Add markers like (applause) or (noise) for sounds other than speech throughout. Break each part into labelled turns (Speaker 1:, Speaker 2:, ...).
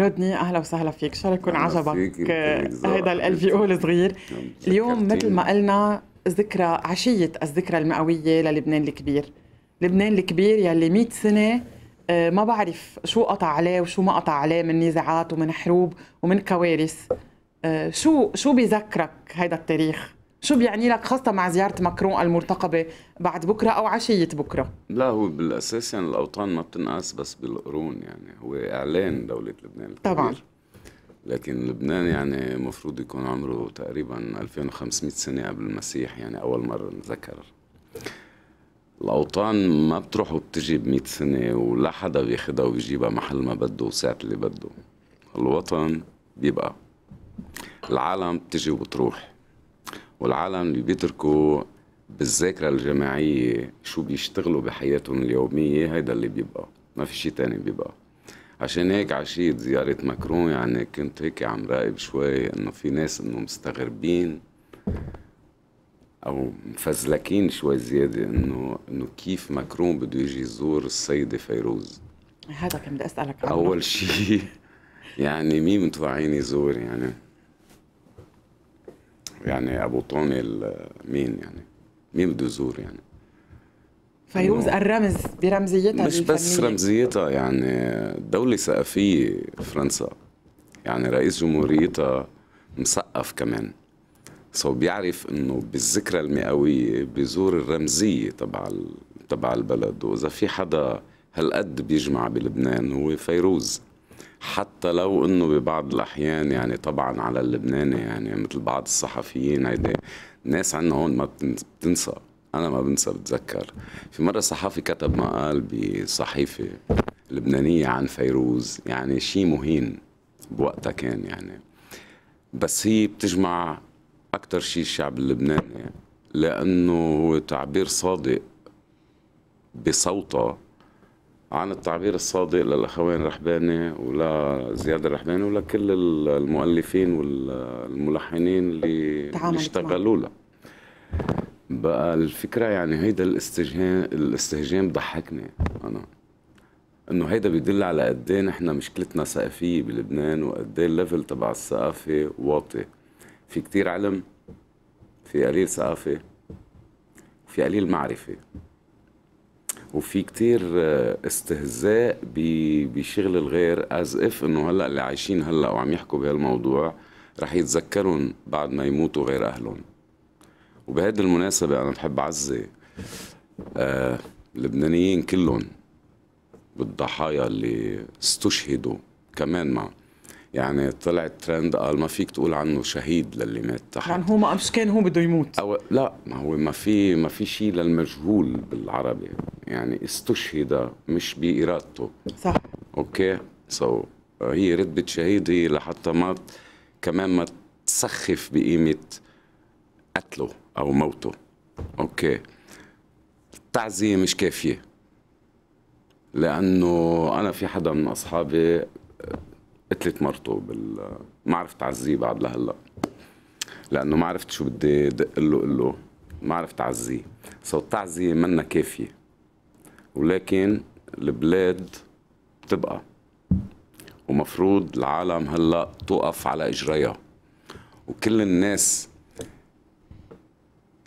Speaker 1: رودني اهلا وسهلا فيك شو يكون عجبك آه، هيدا ال في او الصغير اليوم مثل ما قلنا ذكرى عشية الذكرى المئوية للبنان الكبير لبنان الكبير يلي 100 سنة آه، ما بعرف شو قطع عليه وشو ما قطع عليه من نزاعات ومن حروب ومن كوارث آه، شو شو بذكرك هيدا التاريخ شو بيعني لك خاصة مع زيارة ماكرون المرتقبة بعد بكرة أو عشية بكرة؟
Speaker 2: لا هو بالأساس يعني الأوطان ما بتنقاس بس بالقرون يعني هو إعلان دولة لبنان الكبير. طبعا لكن لبنان يعني المفروض يكون عمره تقريبا 2500 سنة قبل المسيح يعني أول مرة نذكر الأوطان ما بتروح وبتجي ب 100 سنة ولا حدا بياخدها ويجيبها محل ما بده وساعة اللي بده الوطن بيبقى العالم بتجي وبتروح والعالم اللي بيتركوا بالذاكرة الجماعية شو بيشتغلوا بحياتهم اليومية هيدا اللي بيبقى ما في شيء تاني بيبقى عشان هيك عشيت زيارة ماكرون يعني كنت هيك عم راقب شوي انه في ناس انه مستغربين او مفزلكين شوي زيادة انه انه كيف ماكرون بده يجي يزور السيدة فيروز
Speaker 1: هذا كان بدي اسألك عنه اول
Speaker 2: شيء (laughs) يعني مين متوقعين يزور يعني يعني ابو طوني مين يعني مين بده يزور يعني
Speaker 1: فيوز الرمز برمزيتها مش بس
Speaker 2: رمزيتها يعني دولة ثقافية فرنسا يعني رئيس جمهوريتها مثقف كمان سو بيعرف انه بالذكرى المئوية بيزور الرمزية تبع تبع البلد واذا في حدا هالقد بيجمع بلبنان هو فيروز حتى لو انه ببعض الاحيان يعني طبعا على اللبناني يعني مثل بعض الصحفيين هيدي الناس عندنا هون ما بتنسى انا ما بنسى بتذكر في مره صحفي كتب مقال بصحيفه لبنانيه عن فيروز يعني شيء مهين بوقتها كان يعني بس هي بتجمع اكثر شيء الشعب اللبناني لانه هو تعبير صادق بصوته عن التعبير الصادق للاخوين الرحباني ولزياد الرحباني ولكل المؤلفين والملحنين اللي, اللي اشتغلوا لها بقى الفكره يعني هيدا الاستهجان الاستهجان ضحكني انا انه هيدا بيدل على قد ايه نحن مشكلتنا ثقافيه بلبنان وقد ايه الليفل تبع الثقافه واطي في كتير علم في قليل ثقافه وفي قليل معرفه وفي كتير آه، استهزاء بشغل الغير از اف انه هلا اللي عايشين هلا وعم يحكوا بهالموضوع رح يتذكرون بعد ما يموتوا غير اهلهم وبهذه المناسبه انا بحب عزي آه اللبنانيين كلهم بالضحايا اللي استشهدوا كمان مع يعني طلع ترند قال ما فيك تقول عنه شهيد للي مات تحت يعني هو ما مش كان هو بده يموت أو لا ما هو ما في ما في شيء للمجهول بالعربي يعني استشهد مش بارادته صح اوكي سو so, هي رتبه شهيد هي لحتى ما كمان ما تسخف بقيمة قتله أو موته أوكي التعزية مش كافية لأنه أنا في حدا من أصحابي قتلت مرته بال ما عرفت اعزيه بعد لهلا لانه ما عرفت شو بدي دق له قل له ما عرفت اعزيه سو التعزيه منا كافيه ولكن البلاد بتبقى ومفروض العالم هلا توقف على اجريها وكل الناس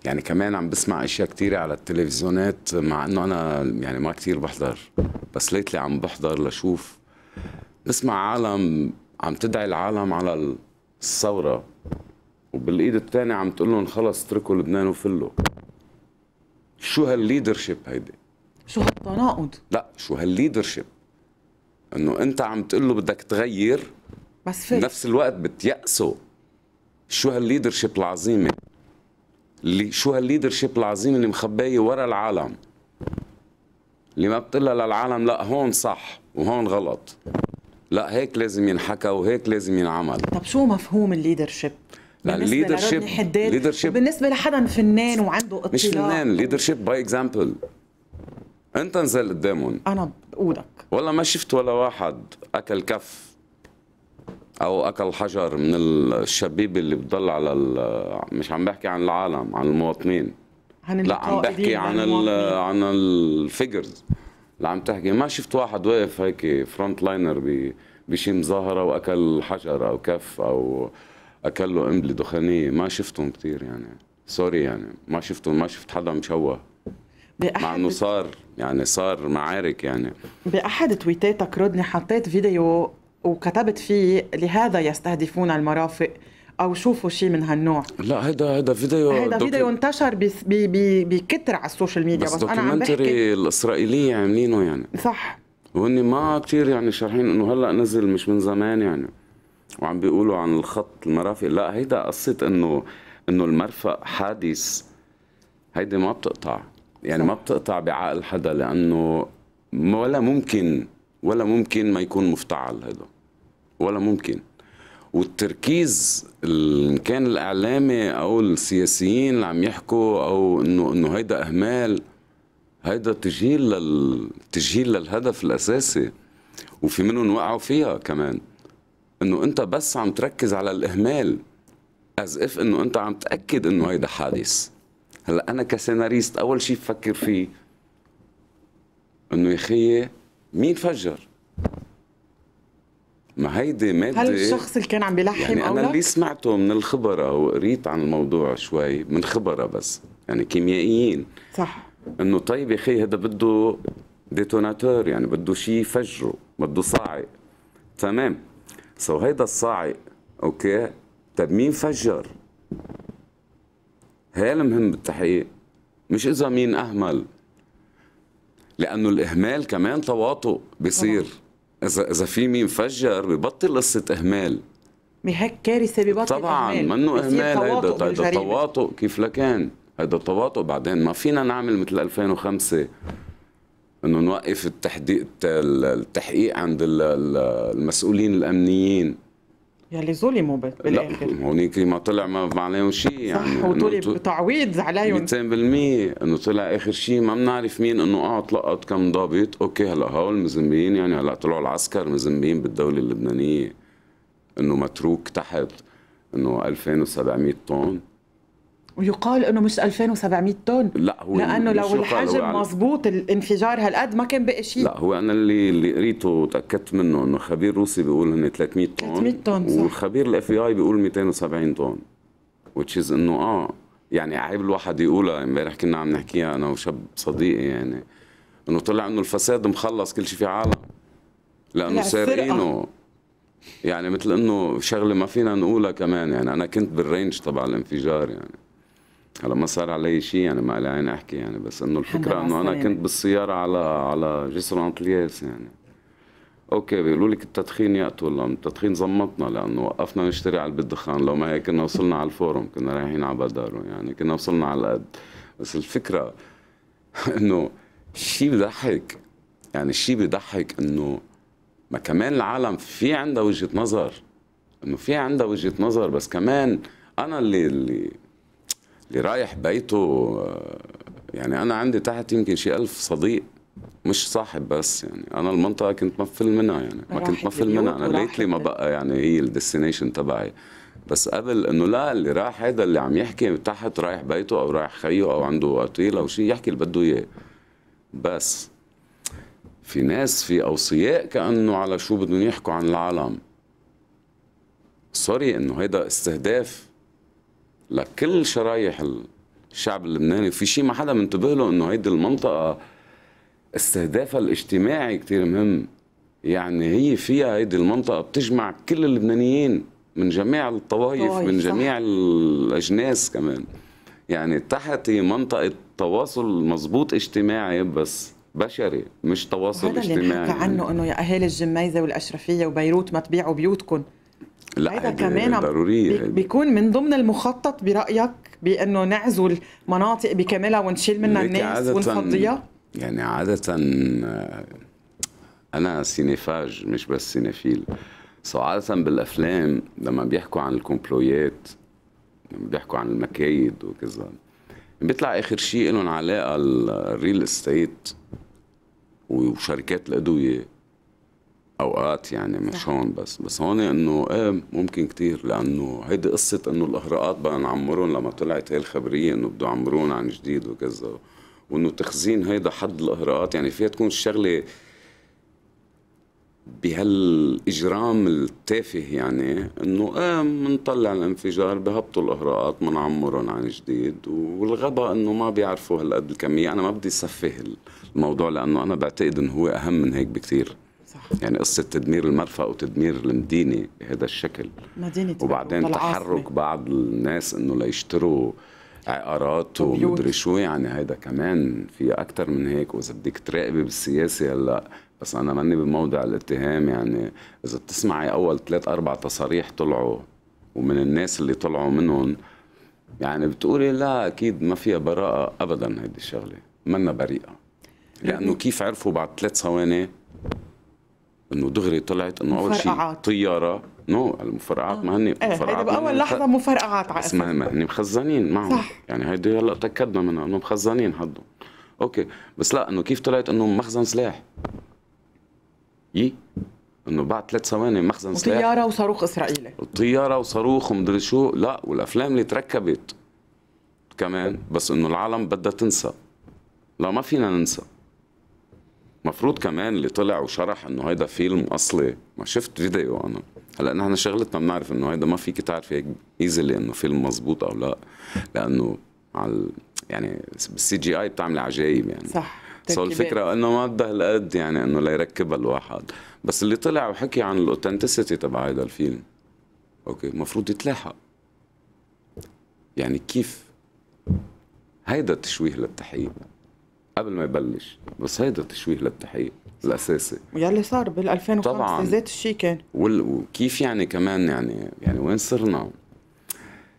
Speaker 2: يعني كمان عم بسمع اشياء كثيره على التلفزيونات مع انه انا يعني ما كثير بحضر بس ليتلي عم بحضر لشوف بسمع عالم عم تدعي العالم على الثورة وبالايد الثانية عم تقول لهم خلص اتركوا لبنان وفلوا شو هالليدرشيب هيدي؟
Speaker 1: شو هالتناقض؟
Speaker 2: لا شو هالليدرشيب؟ انه انت عم تقول له بدك تغير بس في بنفس الوقت بتيأسه شو هالليدرشيب العظيمة؟ اللي شو هالليدرشيب العظيمة اللي مخباية ورا العالم؟ اللي ما بتقولها للعالم لا هون صح وهون غلط لا هيك لازم ينحكى وهيك لازم ينعمل طب
Speaker 1: شو مفهوم الليدرشيب
Speaker 2: الليدرشيب الليدرشيب بالنسبه
Speaker 1: لحدا فنان وعنده اطلاع مش فنان
Speaker 2: الليدرشيب باي اكزامبل انت نزل قدامهم
Speaker 1: انا بقولك
Speaker 2: والله ما شفت ولا واحد اكل كف او اكل حجر من الشبيب اللي بتضل على مش عم بحكي عن العالم عن المواطنين عن لا عم بحكي عن عن الفيجرز اللي عم تحكي ما شفت واحد واقف هيك فرونت لاينر بشي مظاهره واكل حجر او كف او اكل له قنبله دخانيه ما شفتهم كثير يعني سوري يعني ما شفتهم ما شفت حدا مشوه مع انه صار يعني صار معارك يعني
Speaker 1: باحد تويتاتك رودني حطيت فيديو وكتبت فيه لهذا يستهدفون المرافق او شوفوا شيء من هالنوع
Speaker 2: لا هيدا هيدا فيديو هيدا دوكي... فيديو
Speaker 1: انتشر بكثر على السوشيال ميديا بس, بس انا عم بحكي
Speaker 2: الاسرائيليه عاملينه يعني صح وهن ما كثير يعني شارحين انه هلا نزل مش من زمان يعني وعم بيقولوا عن الخط المرافق لا هيدا قصه انه انه المرفق حادث هيدي ما بتقطع يعني ما بتقطع بعقل حدا لانه ولا ممكن ولا ممكن ما يكون مفتعل هذا ولا ممكن والتركيز ان كان الاعلامي او السياسيين اللي عم يحكوا او انه انه هيدا اهمال هيدا تجهيل لل... تجهيل للهدف الاساسي وفي منهم وقعوا فيها كمان انه انت بس عم تركز على الاهمال از اف انه انت عم تاكد انه هيدا حادث هلا انا كسيناريست اول شيء بفكر فيه انه يا خيي مين فجر ما هيدي مادة هل إيه؟ الشخص
Speaker 1: اللي كان عم بيلحم يعني أنا اللي
Speaker 2: سمعته من الخبراء وقريت عن الموضوع شوي من خبراء بس يعني كيميائيين صح انه طيب يا اخي هذا بده ديتوناتور يعني بده شيء يفجره بده صاعق تمام سو هيدا الصاعق اوكي طيب مين فجر؟ هي المهم بالتحقيق مش اذا مين اهمل لانه الاهمال كمان تواطؤ بيصير اذا اذا في مين فجر ببطل قصه اهمال
Speaker 1: بهيك كارثه ببطل طبعا منه اهمال هيدا هيدا
Speaker 2: تواطؤ كيف لكان هيدا تواطؤ بعدين ما فينا نعمل مثل 2005 انه نوقف التحديق التحقيق عند المسؤولين الامنيين
Speaker 1: يلي يعني ظلموا بالاخر لا
Speaker 2: هونيك ما طلع ما عليهم شيء يعني صح وطلب
Speaker 1: تعويض عليهم
Speaker 2: 200% انه طلع اخر شيء ما بنعرف مين انه اه تلقط كم ضابط اوكي هلا هول مذنبين يعني هلا طلعوا العسكر مذنبين بالدوله اللبنانيه انه متروك تحت انه 2700 طن
Speaker 1: ويقال انه مش 2700
Speaker 2: طن لا هو لانه لو الحجم يعني؟
Speaker 1: مضبوط الانفجار هالقد ما كان بقي شيء لا
Speaker 2: هو انا اللي اللي قريته وتاكدت منه انه خبير روسي بيقول هن 300 طن 300 طن صح والخبير الاف اي بيقول 270 طن وتشيز انه اه يعني عيب الواحد يقولها امبارح كنا عم نحكيها انا وشاب صديقي يعني انه طلع انه الفساد مخلص كل شيء في عالم لانه يعني سارقينه يعني مثل انه شغله ما فينا نقولها كمان يعني انا كنت بالرينج تبع الانفجار يعني هلا ما صار علي شيء يعني ما لي عين احكي يعني بس انه الفكره انه انا كنت بالسياره على على جسر انطلياس يعني اوكي بيقولوا لك التدخين يقتل التدخين زمطنا لانه وقفنا نشتري علبه الدخان لو ما هيك كنا وصلنا على الفورم كنا رايحين على بدارو يعني كنا وصلنا على القد بس الفكره (laughs) انه الشيء بضحك يعني الشيء بضحك انه ما كمان العالم في عندها وجهه نظر انه في عندها وجهه نظر بس كمان انا اللي اللي اللي رايح بيته آه، يعني انا عندي تحت يمكن شي ألف صديق مش صاحب بس يعني انا المنطقه كنت مفل منها يعني ما كنت مفل منها انا ليتلي ما بقى يعني هي الديستنيشن تبعي بس قبل انه لا اللي راح هذا اللي عم يحكي تحت رايح بيته او رايح خيه او عنده قتيل او شيء يحكي اللي بده اياه بس في ناس في اوصياء كانه على شو بدهم يحكوا عن العالم سوري انه هيدا استهداف لكل شرايح الشعب اللبناني في شيء ما حدا منتبه له انه هيدي المنطقه استهدافها الاجتماعي كثير مهم يعني هي فيها هيدي المنطقه بتجمع كل اللبنانيين من جميع الطوائف من جميع الاجناس كمان يعني تحت منطقه تواصل مضبوط اجتماعي بس بشري مش تواصل اجتماعي هذا اللي حكى
Speaker 1: عنه انه يا اهالي الجميزه والاشرفيه وبيروت ما تبيعوا بيوتكم
Speaker 2: لا هيدا كمان ضرورية
Speaker 1: بيكون من ضمن المخطط برأيك بأنه نعزل مناطق بكاملها ونشيل منها الناس ونفضيها؟ يعني
Speaker 2: عادة آه، أنا سينيفاج مش بس سينيفيل سو عادة بالأفلام لما بيحكوا عن الكومبلويات لما بيحكوا عن المكايد وكذا بيطلع آخر شيء لهم علاقة الريل استيت وشركات الأدوية اوقات يعني مش هون بس بس هون انه ايه ممكن كثير لانه هيدي قصه انه الاغراءات بقى نعمرهم لما طلعت هي الخبريه انه بده يعمرون عن جديد وكذا وانه تخزين هيدا حد الاغراءات يعني فيها تكون الشغله بهالاجرام التافه يعني انه ايه بنطلع الانفجار بهبطوا الاغراءات بنعمرهم عن جديد والغباء انه ما بيعرفوا هالقد الكميه انا ما بدي سفه الموضوع لانه انا بعتقد انه هو اهم من هيك بكثير يعني قصه تدمير المرفأ وتدمير المدينه بهذا الشكل
Speaker 1: مدينه وبعدين تحرك
Speaker 2: بعض الناس انه ليشتروا عقارات ومدري شو يعني هيدا كمان في اكثر من هيك واذا بدك تراقبي بالسياسه هلا بس انا ماني بموضع الاتهام يعني اذا بتسمعي اول ثلاث اربع تصاريح طلعوا ومن الناس اللي طلعوا منهم يعني بتقولي لا اكيد ما فيها براءه ابدا هيدي الشغله منا بريئه لانه كيف عرفوا بعد ثلاث ثواني انه دغري طلعت انه اول شيء طياره نو no, المفرقعات آه. ما هن إيه، مفرقعات هيدي باول لحظه
Speaker 1: مفرقعات على اسمها ما
Speaker 2: هن مخزنين معهم صح. يعني هيدي هلا تاكدنا منها انه مخزنين حدهم اوكي بس لا انه كيف طلعت انه مخزن سلاح يي انه بعد ثلاث ثواني مخزن سلاح وطياره
Speaker 1: وصاروخ اسرائيلي
Speaker 2: طياره وصاروخ ومدري شو لا والافلام اللي تركبت كمان بس انه العالم بدها تنسى لا ما فينا ننسى مفروض كمان اللي طلع وشرح انه هيدا فيلم اصلي ما شفت فيديو انا هلا نحن شغلتنا بنعرف انه هيدا ما فيك تعرف هيك ايزلي انه فيلم مزبوط او لا لانه على يعني بالسي جي اي بتعمل عجايب يعني صح سو الفكره انه ما بدها هالقد يعني انه ليركبها الواحد بس اللي طلع وحكي عن الاوثنتسيتي تبع هيدا الفيلم اوكي المفروض يتلاحق يعني كيف هيدا التشويه للتحقيق قبل ما يبلش بس هيدا تشويه للتحقيق الاساسي
Speaker 1: يلي صار بال 2005 ذات الشيء كان
Speaker 2: وال... وكيف يعني كمان يعني يعني وين صرنا؟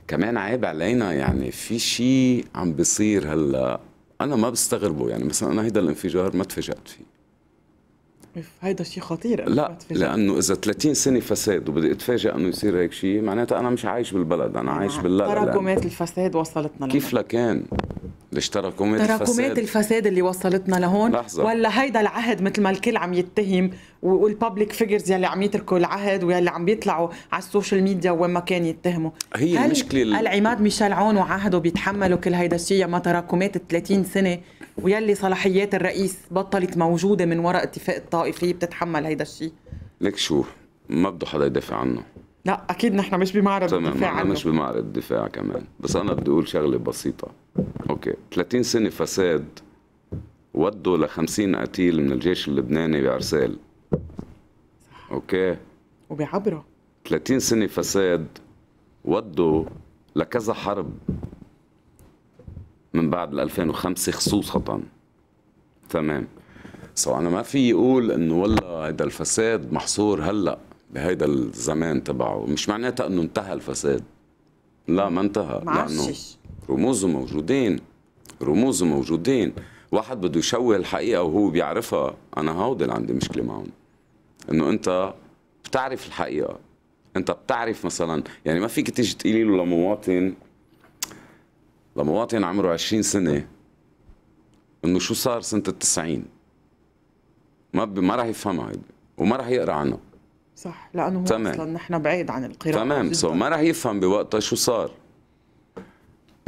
Speaker 2: كمان عيب علينا يعني في شيء عم بيصير هلا انا ما بستغربه يعني مثلا انا هيدا الانفجار ما تفاجات فيه
Speaker 1: هيدا شيء خطير لا
Speaker 2: لانه اذا 30 سنه فساد وبدي اتفاجئ انه يصير هيك شيء معناتها انا مش عايش بالبلد انا عايش آه، باللا تراكمات الفساد وصلتنا كيف لكان ليش تراكمات الفساد تراكمات
Speaker 1: الفساد اللي وصلتنا لهون لحظة. ولا هيدا العهد مثل ما الكل عم يتهم والببليك فيجرز يلي عم يتركوا العهد ويلي عم بيطلعوا على السوشيال ميديا وين ما كان يتهموا هي المشكله العماد ميشيل عون وعهده بيتحملوا كل هيدا الشيء ما تراكمات ال 30 سنه ويلي صلاحيات الرئيس بطلت موجوده من وراء اتفاق الطائفي بتتحمل هيدا الشيء
Speaker 2: لك شو ما بده حدا يدافع عنه
Speaker 1: لا اكيد نحن مش بمعرض
Speaker 2: تمام الدفاع عنه مش بمعرض الدفاع كمان بس انا بدي اقول شغله بسيطه اوكي 30 سنه فساد ودوا ل 50 قتيل من الجيش اللبناني بعرسال اوكي وبعبره 30 سنه فساد ودوا لكذا حرب من بعد 2005 خصوصا تمام سو انا ما في يقول انه والله هيدا الفساد محصور هلا بهيدا الزمان تبعه مش معناتها انه انتهى الفساد لا ما انتهى لانه رموزه موجودين رموزه موجودين واحد بده يشوه الحقيقه وهو بيعرفها انا هودي اللي عندي مشكله معهم انه انت بتعرف الحقيقه انت بتعرف مثلا يعني ما فيك تيجي تقولي له لمواطن لمواطن عمره 20 سنه انه شو صار سنه التسعين ما ب... ما راح يفهمها وما راح يقرا عنها
Speaker 1: صح لانه هو تمام. اصلا نحن بعيد عن القراءه تمام سو ما
Speaker 2: راح يفهم بوقتها شو صار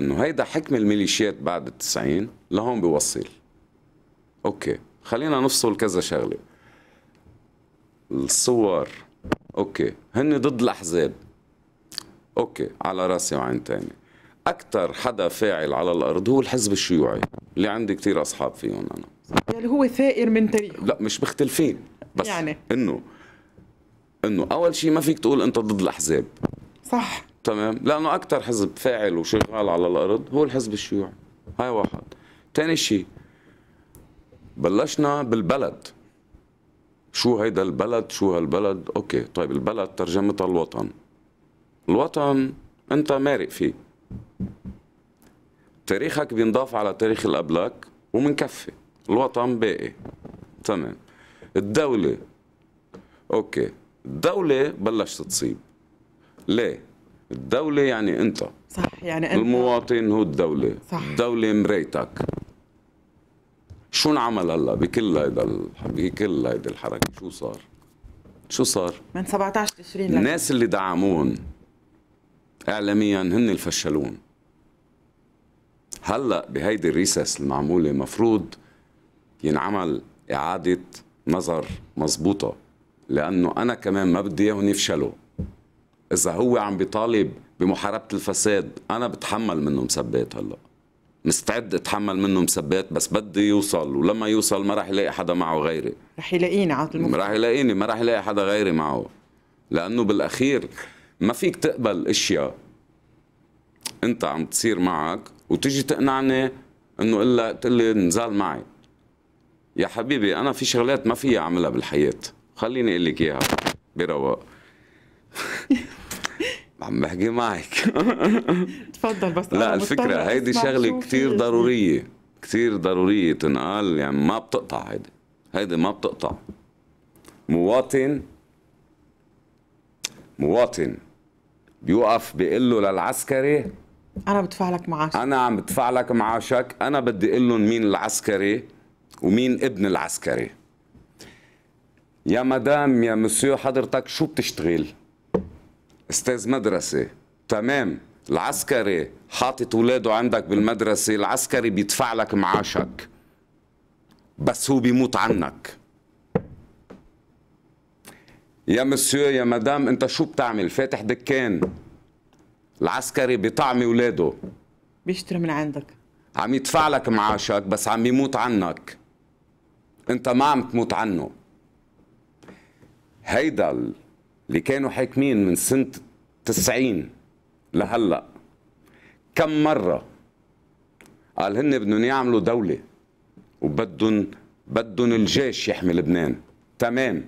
Speaker 2: انه هيدا حكم الميليشيات بعد التسعين لهون بوصل اوكي خلينا نفصل كذا شغله الصور اوكي هن ضد الاحزاب اوكي على راسي وعين تاني اكثر حدا فاعل على الارض هو الحزب الشيوعي اللي عندي كثير اصحاب فيهم انا
Speaker 1: يعني هو ثائر من تاريخه
Speaker 2: لا مش مختلفين بس يعني انه انه اول شيء ما فيك تقول انت ضد الاحزاب صح تمام لانه اكثر حزب فاعل وشغال على الارض هو الحزب الشيوعي هاي واحد ثاني شيء بلشنا بالبلد شو هيدا البلد شو هالبلد اوكي طيب البلد ترجمتها الوطن الوطن انت مارق فيه تاريخك بينضاف على تاريخ الأبلاك ومنكفي الوطن باقي تمام الدولة أوكي الدولة بلشت تصيب ليه؟ الدولة يعني أنت
Speaker 1: صح يعني أنت
Speaker 2: المواطن هو الدولة صح الدولة مرايتك شو انعمل هلا بكل هيدا بكل هيدي الحركة شو صار؟ شو صار؟
Speaker 1: من 17 تشرين
Speaker 2: الناس اللي دعمون اعلاميا هن الفشلون هلا بهيدي الريسس المعموله مفروض ينعمل اعاده نظر مضبوطه لانه انا كمان ما بدي اياهم يفشلوا اذا هو عم بيطالب بمحاربه الفساد انا بتحمل منه مسبات هلا مستعد اتحمل منه مسبات بس بدي يوصل ولما يوصل ما راح يلاقي حدا معه غيري
Speaker 1: راح يلاقيني عاطل ما
Speaker 2: راح يلاقيني ما راح يلاقي حدا غيري معه لانه بالاخير ما فيك تقبل اشياء انت عم تصير معك وتجي تقنعني انه الا تقول لي نزال معي يا حبيبي انا في شغلات ما فيي اعملها بالحياه خليني اقول لك اياها برواق (laughs) عم بحكي معك (laughs)
Speaker 1: تفضل بس لا الفكره هيدي شغله كثير
Speaker 2: ضروريه كثير ضروريه تنقال يعني ما بتقطع هيدي هيدي ما بتقطع مواطن مواطن بيوقف بيقول له للعسكري
Speaker 1: انا بدفع لك
Speaker 2: معاشك انا عم بدفع لك معاشك انا بدي اقول لهم مين العسكري ومين ابن العسكري يا مدام يا مسيو حضرتك شو بتشتغل استاذ مدرسه تمام العسكري حاطط ولاده عندك بالمدرسه العسكري بيدفع لك معاشك بس هو بيموت عنك يا مسيو يا مدام انت شو بتعمل فاتح دكان العسكري بطعم ولاده بيشتري من عندك عم يدفع لك معاشك بس عم يموت عنك انت ما عم تموت عنه هيدا اللي كانوا حاكمين من سنة 90 لهلا كم مرة قال هن بدهم يعملوا دولة وبدهم بدهم الجيش يحمي لبنان تمام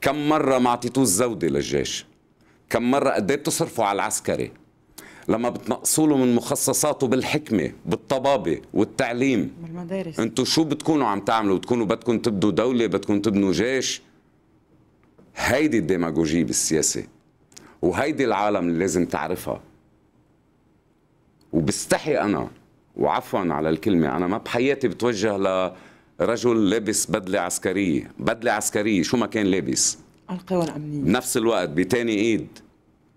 Speaker 2: كم مرة ما اعطيتوه الزودة للجيش كم مرة قد بتصرفوا على العسكري لما بتنقصوا له من مخصصاته بالحكمه بالطبابه والتعليم بالمدارس انتم شو بتكونوا عم تعملوا بتكونوا بدكم تبدوا دوله بدكم تبنوا جيش هيدي الديماغوجيه بالسياسه وهيدي العالم اللي لازم تعرفها وبستحي انا وعفوا على الكلمه انا ما بحياتي بتوجه لرجل لابس بدله عسكريه بدله عسكريه شو ما كان لابس القوى الامنيه بنفس الوقت بتاني ايد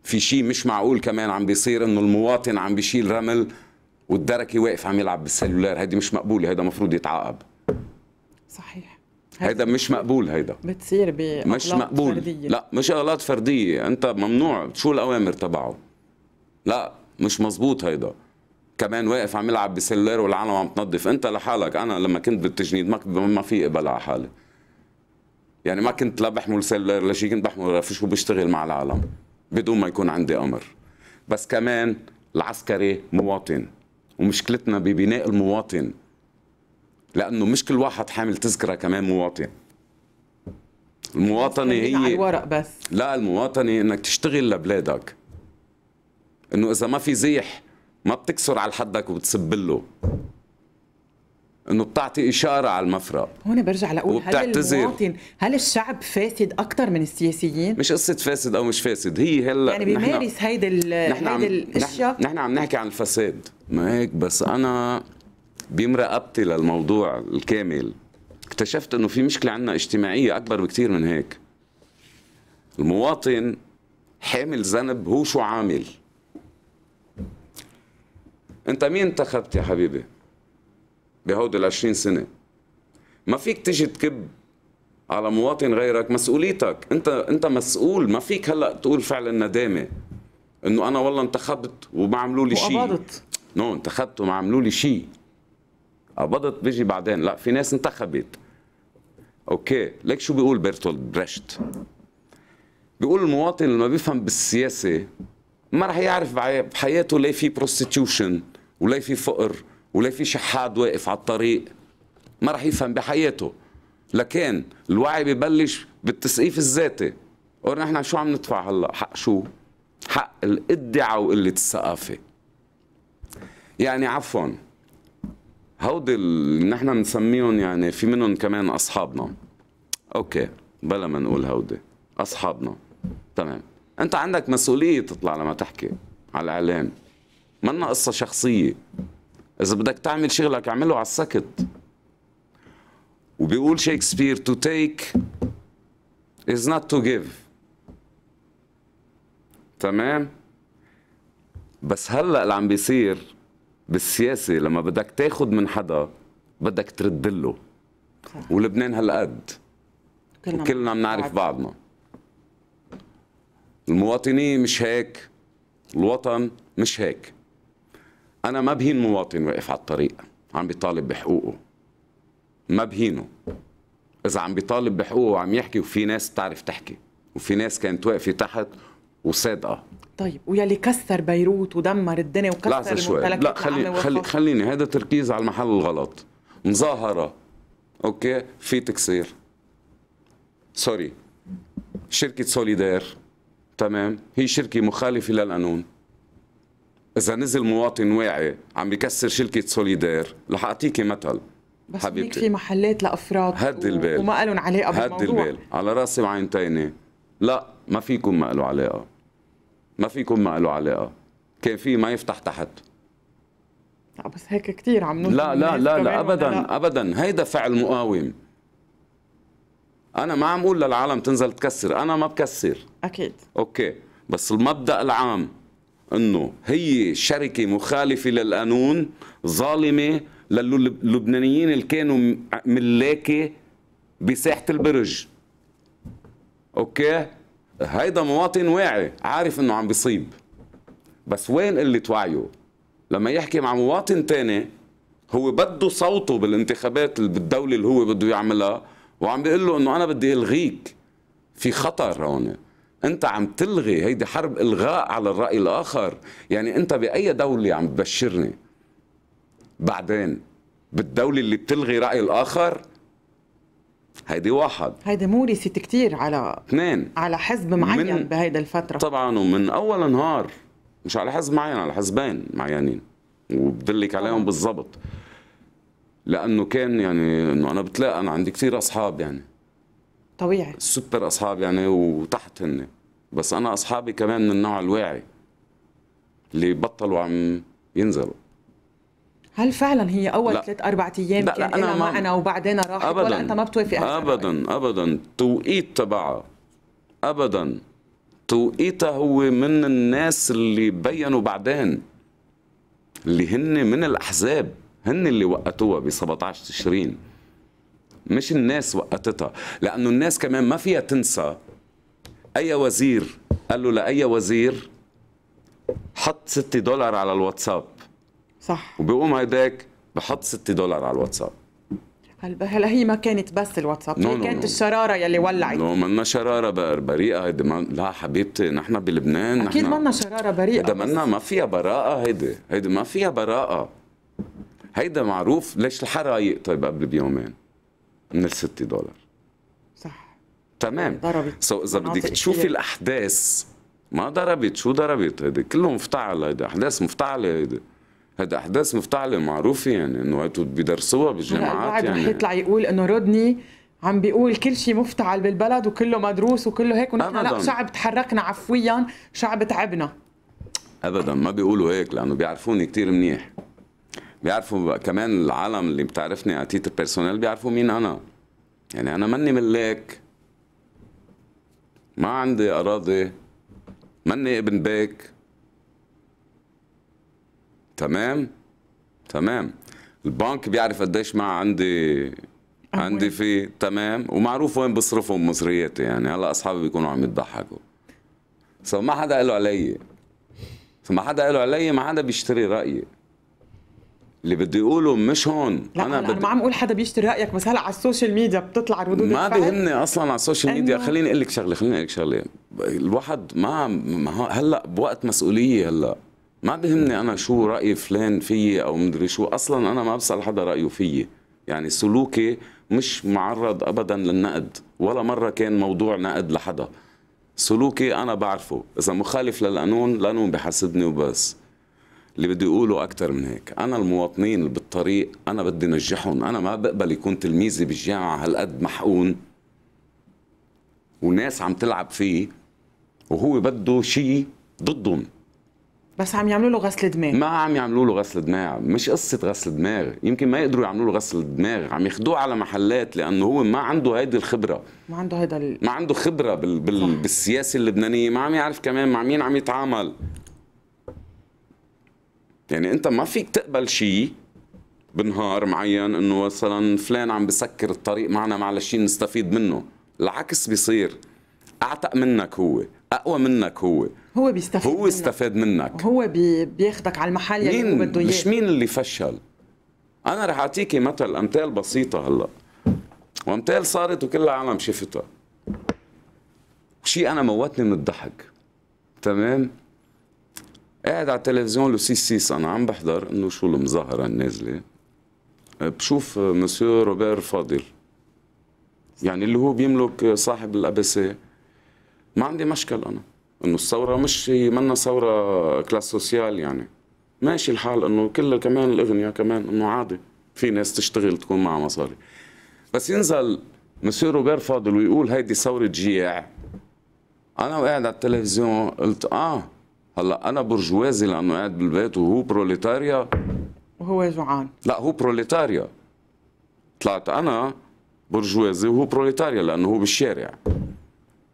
Speaker 2: في شيء مش معقول كمان عم بيصير انه المواطن عم بيشيل رمل والدركي واقف عم يلعب بالسلولار هيدي مش مقبوله هيدا مفروض يتعاقب صحيح هيدا مش مقبول هيدا
Speaker 1: بتصير ب مش مقبول فردية. لا
Speaker 2: مش اغلاط فرديه انت ممنوع شو الاوامر تبعه لا مش مزبوط هيدا كمان واقف عم يلعب بسلولار والعالم عم تنظف انت لحالك انا لما كنت بالتجنيد ما ما في قبل على حالي يعني ما كنت لا بحمل سلولار لا شيء كنت بحمل رفش وبشتغل مع العالم بدون ما يكون عندي امر بس كمان العسكري مواطن ومشكلتنا ببناء المواطن لانه مش كل واحد حامل تذكره كمان مواطن المواطنه هي على الورق بس لا المواطنه انك تشتغل لبلادك انه اذا ما في زيح ما بتكسر على حدك وبتسبله انه بتعطي اشاره على المفرق
Speaker 1: هون برجع لاقول هل المواطن هل الشعب فاسد اكثر من السياسيين؟
Speaker 2: مش قصه فاسد او مش فاسد هي هلا يعني بيمارس
Speaker 1: هيدي هيدي الاشياء نحن عم نحكي
Speaker 2: عن الفساد ما هيك بس انا بمراقبتي للموضوع الكامل اكتشفت انه في مشكله عندنا اجتماعيه اكبر بكثير من هيك المواطن حامل ذنب هو شو عامل انت مين انتخبت يا حبيبي بهود ال 20 سنه ما فيك تيجي تكب على مواطن غيرك مسؤوليتك انت انت مسؤول ما فيك هلا تقول فعل الندامه انه انا والله انتخبت وما عملوا لي شيء وقبضت نو انتخبت وما عملوا لي شيء قبضت بيجي بعدين لا في ناس انتخبت اوكي ليك شو بيقول بيرتولد برشت بيقول المواطن اللي ما بيفهم بالسياسه ما رح يعرف بحياته ليه في بروستيتيوشن وليه في فقر ولا في شحاد واقف على الطريق ما رح يفهم بحياته لكن الوعي ببلش بالتسقيف الذاتي قلنا احنا شو عم ندفع هلا حق شو حق الادعاء وقله الثقافه يعني عفوا هودي اللي نحن بنسميهم يعني في منهم كمان اصحابنا اوكي بلا ما نقول هودي اصحابنا تمام انت عندك مسؤوليه تطلع لما تحكي على الاعلام منا قصه شخصيه اذا بدك تعمل شغلك اعمله على السكت وبيقول شيكسبير to take is not to give تمام بس هلا اللي عم بيصير بالسياسه لما بدك تاخد من حدا بدك ترد له ولبنان هالقد كلنا بنعرف بعضنا المواطنين مش هيك الوطن مش هيك انا ما بهين مواطن واقف على الطريق عم بيطالب بحقوقه ما بهينه اذا عم بيطالب بحقوقه وعم يحكي وفي ناس بتعرف تحكي وفي ناس كانت واقفه تحت وصادقه
Speaker 1: طيب ويلي كسر بيروت ودمر الدنيا وكسر شوي لا خلي
Speaker 2: خلي خليني هذا تركيز على المحل الغلط مظاهره اوكي في تكسير سوري شركه سوليدير تمام هي شركه مخالفه للقانون اذا نزل مواطن واعي عم بكسر شركه سوليدير رح اعطيكي مثل بس هيك في
Speaker 1: محلات لافراد
Speaker 2: هد البال وما
Speaker 1: لهم علاقه قبل هد البال
Speaker 2: على راسي وعين تاني لا ما فيكم ما قالوا علاقه ما فيكم ما قالوا علاقه كان في ما يفتح تحت لا
Speaker 1: بس هيك كثير عم لا لا لا لا ابدا لا.
Speaker 2: ابدا هيدا فعل مقاوم انا ما عم اقول للعالم تنزل تكسر انا ما بكسر اكيد اوكي بس المبدا العام انه هي شركه مخالفه للقانون ظالمه للبنانيين اللي كانوا ملاكي بساحه البرج اوكي هيدا مواطن واعي عارف انه عم بيصيب بس وين قله وعيه لما يحكي مع مواطن تاني هو بده صوته بالانتخابات بالدوله اللي هو بده يعملها وعم بيقول له انه انا بدي الغيك في خطر هون انت عم تلغي هيدي حرب الغاء على الراي الاخر يعني انت باي دوله عم تبشرني بعدين بالدوله اللي بتلغي راي الاخر هيدي واحد
Speaker 1: هيدي مورست كتير على اثنين على حزب معين بهيدي
Speaker 2: بهيدا الفتره طبعا ومن اول نهار مش على حزب معين على حزبين معينين وبدلك عليهم آه. بالضبط لانه كان يعني انه انا بتلاقى انا عندي كثير اصحاب يعني طبيعي سوبر اصحاب يعني وتحت هن بس انا اصحابي كمان من النوع الواعي اللي بطلوا عم ينزلوا
Speaker 1: هل فعلا هي اول ثلاث اربع ايام لا كان لا أنا معنا وبعدين راحت ولا انت ما بتوافق
Speaker 2: ابدا ابدا توقيت تبعها ابدا توقيتها هو من الناس اللي بينوا بعدين اللي هن من الاحزاب هن اللي وقتوها ب 17 تشرين مش الناس وقتتها لأنه الناس كمان ما فيها تنسى أي وزير قال له لأي وزير حط 6 دولار على الواتساب صح وبيقوم هيداك بحط 6 دولار على الواتساب
Speaker 1: هلا هي ما كانت بس الواتساب no, no, هي كانت الشراره يلي ولعت
Speaker 2: نو منا شراره بريئه هيدي لا حبيبتي نحن بلبنان اكيد منا
Speaker 1: شراره بريئه هيدي منا ما
Speaker 2: فيها براءه هيدي هيدي ما فيها براءه هيدا معروف ليش الحرايق طيب قبل بيومين من ال 6 دولار صح تمام ضربت سو اذا بدك تشوفي الاحداث ما ضربت شو ضربت هيدي كله مفتعل هيدي احداث مفتعله هيدي هيدي احداث مفتعله معروفه يعني انه بيدرسوها بالجامعات يعني رح يطلع
Speaker 1: يقول انه رودني عم بيقول كل شيء مفتعل بالبلد وكله مدروس وكله هيك ونحن لا شعب تحركنا عفويا شعب تعبنا
Speaker 2: ابدا ما بيقولوا هيك لانه بيعرفوني كثير منيح بيعرفوا كمان العالم اللي بتعرفني اتيتر بيرسونيل بيعرفوا مين انا يعني انا ماني ملاك ما عندي اراضي ماني ابن بيك تمام تمام البنك بيعرف قديش ما عندي عندي في تمام ومعروف وين بصرفهم مصرياتي يعني هلا اصحابي بيكونوا عم يضحكوا سو ما حدا قالوا علي سو ما حدا قالوا علي ما حدا بيشتري رايي اللي بده يقوله مش هون لا انا, أنا, بدي... ما عم
Speaker 1: اقول حدا بيشتري رايك بس هلا على السوشيال ميديا بتطلع ردود ما بيهمني
Speaker 2: اصلا على السوشيال ميديا خليني اقول لك شغله خليني اقول لك شغله الواحد ما هلا بوقت مسؤوليه هلا ما بيهمني انا شو راي فلان فيي او مدري شو اصلا انا ما بسال حدا رايه فيي يعني سلوكي مش معرض ابدا للنقد ولا مره كان موضوع نقد لحدا سلوكي انا بعرفه اذا مخالف للقانون القانون بحاسبني وبس اللي بده اقوله أكثر من هيك أنا المواطنين اللي بالطريق أنا بدي نجحهم أنا ما بقبل يكون تلميذي بالجامعة هالقد محقون وناس عم تلعب فيه وهو بده شيء ضدهم
Speaker 1: بس عم يعملوا له غسل دماغ ما
Speaker 2: عم يعملوا له غسل دماغ مش قصه غسل دماغ يمكن ما يقدروا يعملوا له غسل دماغ عم ياخذوه على محلات لانه هو ما عنده هيدي الخبره
Speaker 1: ما عنده هيدا ال...
Speaker 2: ما عنده خبره بال... بال... بالسياسه اللبنانيه ما عم يعرف كمان مع مين عم يتعامل يعني انت ما فيك تقبل شيء بنهار معين انه مثلا فلان عم بسكر الطريق معنا معلش نستفيد منه العكس بيصير اعتق منك هو اقوى منك هو هو بيستفيد هو منك. استفاد منك
Speaker 1: هو بي... بياخدك على المحل اللي هو بده اياه مش
Speaker 2: مين اللي فشل انا رح اعطيكي مثل امثال بسيطه هلا وامثال صارت وكل العالم شفتها شيء انا موتني من الضحك تمام قاعد على التلفزيون لو سي سيس انا عم بحضر انه شو المظاهره النازله بشوف مسيو روبير فاضل يعني اللي هو بيملك صاحب الابسه ما عندي مشكل انا انه الثوره مش هي منا ثوره كلاس سوسيال يعني ماشي الحال انه كل كمان الاغنيه كمان انه عادي في ناس تشتغل تكون معها مصاري بس ينزل مسيو روبير فاضل ويقول هيدي ثوره جياع انا وقاعد على التلفزيون قلت اه هلا انا برجوازي لانه قاعد بالبيت وهو بروليتاريا
Speaker 1: وهو جوعان
Speaker 2: لا هو بروليتاريا طلعت انا برجوازي وهو بروليتاريا لانه هو بالشارع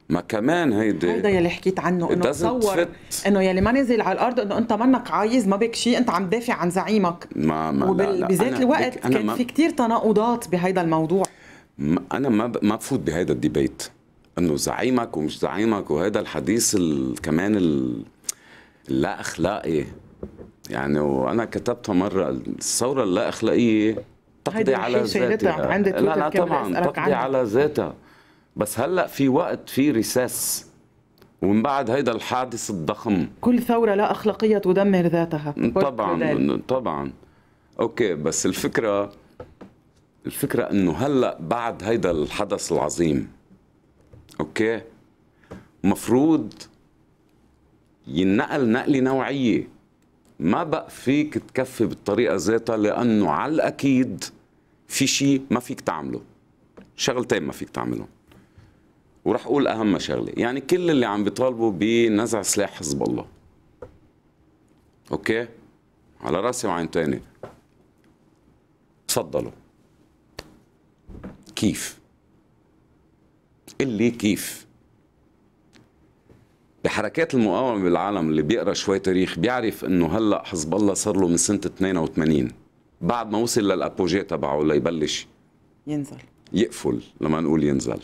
Speaker 2: ما كمان هيدي هيدا
Speaker 1: يلي حكيت عنه انه تصور انه يلي ما نازل على الارض انه انت منك عايز ما بك شيء انت عم دافع عن زعيمك
Speaker 2: ما ما وبذات الوقت أنا كان ما في
Speaker 1: كتير تناقضات بهيدا الموضوع
Speaker 2: انا ما ب... ما بفوت بهيدا الديبيت انه زعيمك ومش زعيمك وهذا الحديث ال... كمان ال... اللا اخلاقي يعني وانا كتبتها مره الثوره اللا اخلاقيه تقضي على ذاتها عندك لا لا طبعا تقضي عنها. على ذاتها بس هلا في وقت في رساس ومن بعد هيدا الحادث الضخم
Speaker 1: كل ثوره لا اخلاقيه تدمر ذاتها طبعا
Speaker 2: طبعا اوكي بس الفكره الفكره انه هلا بعد هيدا الحدث العظيم اوكي مفروض ينقل نقله نوعيه ما بقى فيك تكفي بالطريقه ذاتها لانه على الاكيد في شيء ما فيك تعمله شغلتين ما فيك تعملهم ورح اقول اهم شغله يعني كل اللي عم بيطالبوا بنزع سلاح حزب الله اوكي على راسي وعين تاني تفضلوا كيف اللي كيف بحركات المقاومه بالعالم اللي بيقرا شوي تاريخ بيعرف انه هلا حزب الله صار له من سنه 82 بعد ما وصل للابوجي تبعه ليبلش ينزل يقفل لما نقول ينزل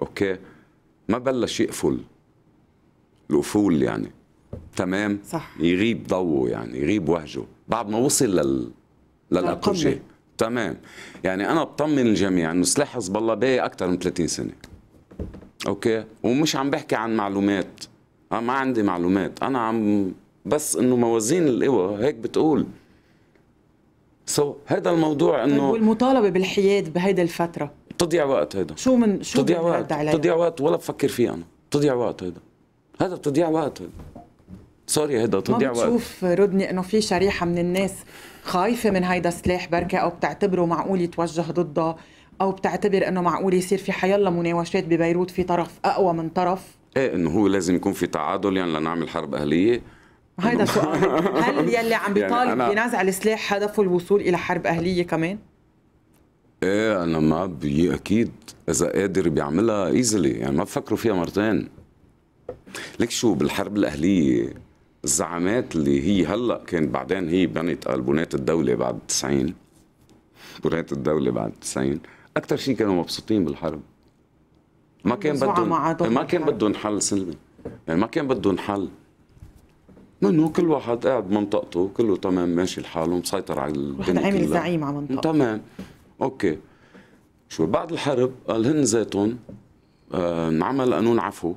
Speaker 2: اوكي ما بلش يقفل الافول يعني تمام صح يغيب ضوءه يعني يغيب وهجه بعد ما وصل لل للابوجي تمام يعني انا بطمن الجميع انه سلاح حزب الله باقي اكثر من 30 سنه اوكي ومش عم بحكي عن معلومات أنا ما عندي معلومات انا عم بس انه موازين القوى هيك بتقول سو so, هذا الموضوع طيب، انه
Speaker 1: والمطالبه بالحياد بهيدي الفتره
Speaker 2: تضيع وقت هيدا شو من شو تضيع وقت تضيع وقت ولا بفكر فيه انا تضيع وقت هيدا هذا بتضيع وقت هيدا سوري هيدا تضيع وقت بتشوف
Speaker 1: ردني انه في شريحه من الناس خايفه من هيدا السلاح بركة او بتعتبره معقول يتوجه ضدها او بتعتبر انه معقول يصير في حيلا مناوشات ببيروت في طرف اقوى من طرف
Speaker 2: ايه انه هو لازم يكون في تعادل يعني لنعمل حرب اهليه هيدا (laughs) سؤال هل يلي عم يعني بيطالب يعني بنزع
Speaker 1: السلاح هدفه الوصول الى حرب اهليه كمان
Speaker 2: ايه انا ما بي اكيد اذا قادر بيعملها ايزلي يعني ما بفكروا فيها مرتين لك شو بالحرب الاهليه الزعامات اللي هي هلا كانت بعدين هي بنت البنات الدوله بعد 90 بنات الدوله بعد 90 اكثر شيء كانوا مبسوطين بالحرب ما كان بدهم ما كان بدهم حل سلمي يعني ما كان بدهم حل منه كل واحد قاعد بمنطقته كله تمام ماشي الحال ومسيطر على الدنيا كلها عامل زعيم على منطقته تمام اوكي شو بعد الحرب قال هن ذاتهم آه، انعمل آه قانون عفو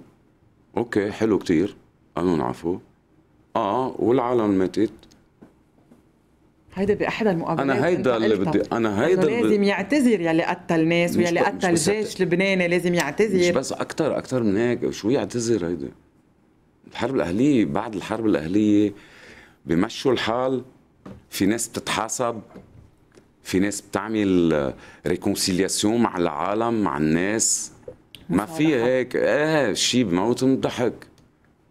Speaker 2: اوكي حلو كتير قانون عفو اه والعالم ماتت
Speaker 1: هيدا باحدى المقابلات انا هيدا اللي بدي انا هيدا اللي لازم يعتذر يلي قتل ناس ويلي قتل جيش لبناني لازم يعتذر
Speaker 2: مش بس اكثر اكثر من هيك شو يعتذر هيدا الحرب الاهليه بعد الحرب الاهليه بمشوا الحال في ناس بتتحاسب في ناس بتعمل ريكونسيلياسيون مع العالم مع الناس ما في هيك ايه شيء بموت الضحك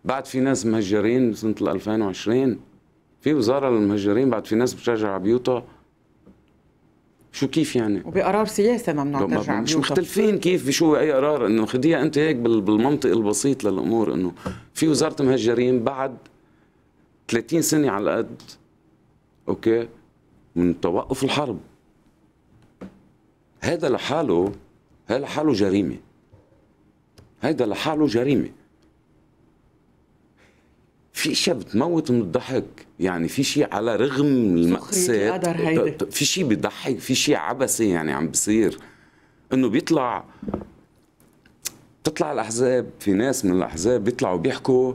Speaker 2: بعد في ناس مهجرين سنه 2020 في وزاره للمهجرين بعد في ناس بترجع على بيوتها شو كيف يعني؟
Speaker 1: وبقرار سياسي ممنوع ترجع مش
Speaker 2: مختلفين كيف شو اي قرار انه خديها انت هيك بالمنطق البسيط للامور انه في وزاره مهجرين بعد 30 سنه على الأد اوكي من توقف الحرب هذا لحاله هذا لحاله جريمه هيدا لحاله جريمه في اشياء بتموت من الضحك يعني في شيء على رغم المأساة في شيء بيضحك في شيء عبسي يعني عم بصير انه بيطلع بتطلع الاحزاب في ناس من الاحزاب بيطلعوا بيحكوا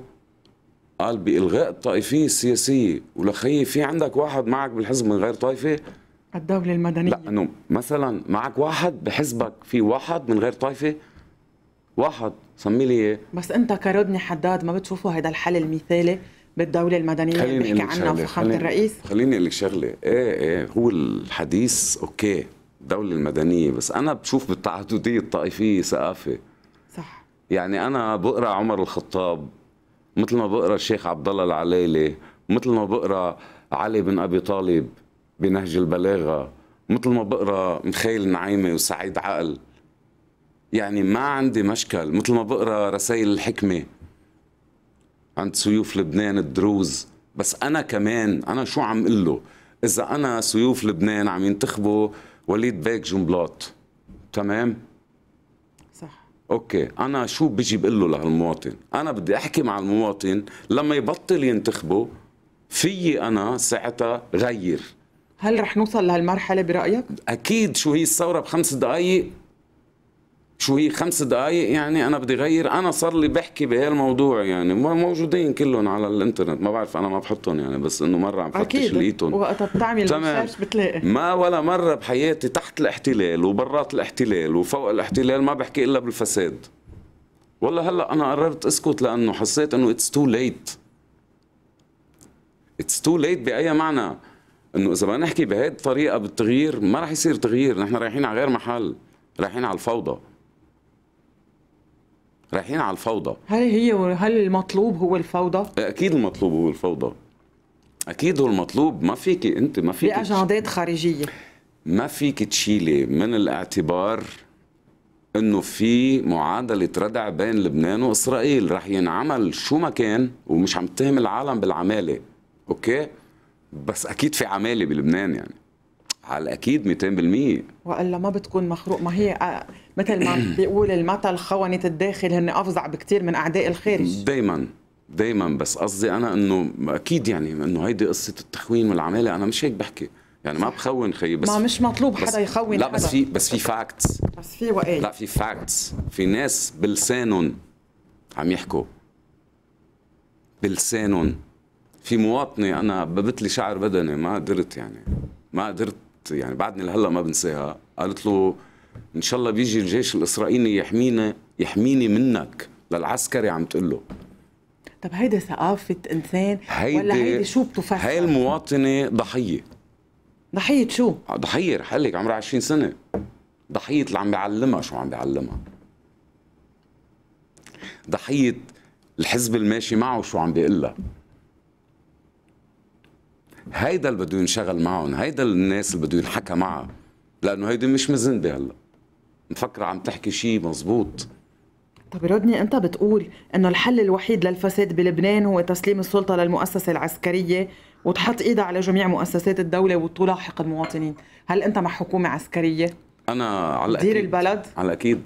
Speaker 2: قال بالغاء الطائفيه السياسيه ولخيي في عندك واحد معك بالحزب من غير طائفه الدولة المدنية لا انه مثلا معك واحد بحزبك في واحد من غير طائفه واحد سمي لي اياه
Speaker 1: بس انت كرودني حداد ما بتشوفوا هذا الحل المثالي بالدوله المدنيه اللي بيحكي عنها فخامه الرئيس
Speaker 2: خليني اقول لك شغله ايه ايه هو الحديث اوكي الدوله المدنيه بس انا بشوف بالتعدديه الطائفيه ثقافه صح يعني انا بقرا عمر الخطاب مثل ما بقرا الشيخ عبد الله العليلي مثل ما بقرا علي بن ابي طالب بنهج البلاغه مثل ما بقرا مخيل نعيمه وسعيد عقل يعني ما عندي مشكل مثل ما بقرا رسائل الحكمه عند سيوف لبنان الدروز بس انا كمان انا شو عم اقول له اذا انا سيوف لبنان عم ينتخبوا وليد بيك جنبلاط تمام صح اوكي انا شو بيجي بقول له لهالمواطن انا بدي احكي مع المواطن لما يبطل ينتخبه فيي انا ساعتها غير
Speaker 1: هل رح نوصل لهالمرحله برايك
Speaker 2: اكيد شو هي الثوره بخمس دقائق شو هي خمس دقائق يعني انا بدي غير انا صار لي بحكي بهالموضوع يعني موجودين كلهم على الانترنت ما بعرف انا ما بحطهم يعني بس انه مره عم فتش لقيتهم وقتها
Speaker 1: بتعمل سيرش بتلاقي ما
Speaker 2: ولا مره بحياتي تحت الاحتلال وبرات الاحتلال وفوق الاحتلال ما بحكي الا بالفساد والله هلا انا قررت اسكت لانه حسيت انه اتس تو ليت اتس تو ليت باي معنى انه اذا بدنا نحكي بهي الطريقه بالتغيير ما راح يصير تغيير نحن رايحين على غير محل رايحين على الفوضى رايحين على الفوضى هل هي هل المطلوب هو الفوضى؟ اكيد المطلوب هو الفوضى اكيد هو المطلوب ما فيك انت ما فيك
Speaker 1: باجندات خارجيه
Speaker 2: ما فيك تشيلي من الاعتبار انه في معادله ردع بين لبنان واسرائيل رح ينعمل شو ما كان ومش عم تهم العالم بالعماله اوكي بس اكيد في عماله بلبنان يعني على الاكيد 200%
Speaker 1: والا ما بتكون مخروق ما هي آه، مثل ما (clears throat) بيقول المثل خونه الداخل هن افظع بكثير من اعداء الخارج
Speaker 2: دائما دائما بس قصدي انا انه اكيد يعني انه هيدي قصه التخوين والعماله انا مش هيك بحكي يعني ما بخون خيي بس ما مش مطلوب حدا يخون لا بس في بس في فاكتس بس في وقاية لا في فاكتس في ناس بلسانهم عم يحكوا بلسانهم في مواطنه انا ببت لي شعر بدني ما قدرت يعني ما قدرت يعني بعدني لهلا ما بنساها قالت له ان شاء الله بيجي الجيش الاسرائيلي يحمينا يحميني منك للعسكري عم تقول له
Speaker 1: طب هيدا ثقافة إنسان ولا هيدي شو
Speaker 2: بتفسر؟ هاي المواطنة ضحية ضحية شو؟ آه، ضحية رح لك عمرها 20 سنة ضحية اللي عم بيعلمها شو عم بيعلمها ضحية الحزب الماشي معه شو عم بيقول لها هيدا اللي بده ينشغل معهم هيدا الناس اللي بده ينحكى معها لانه هيدي مش مذنبه هلا مفكره عم تحكي شيء مزبوط
Speaker 1: طب رودني انت بتقول انه الحل الوحيد للفساد بلبنان هو تسليم السلطه للمؤسسه العسكريه وتحط ايدها على جميع مؤسسات الدوله وتلاحق المواطنين هل انت مع حكومه عسكريه
Speaker 2: انا على دير البلد على اكيد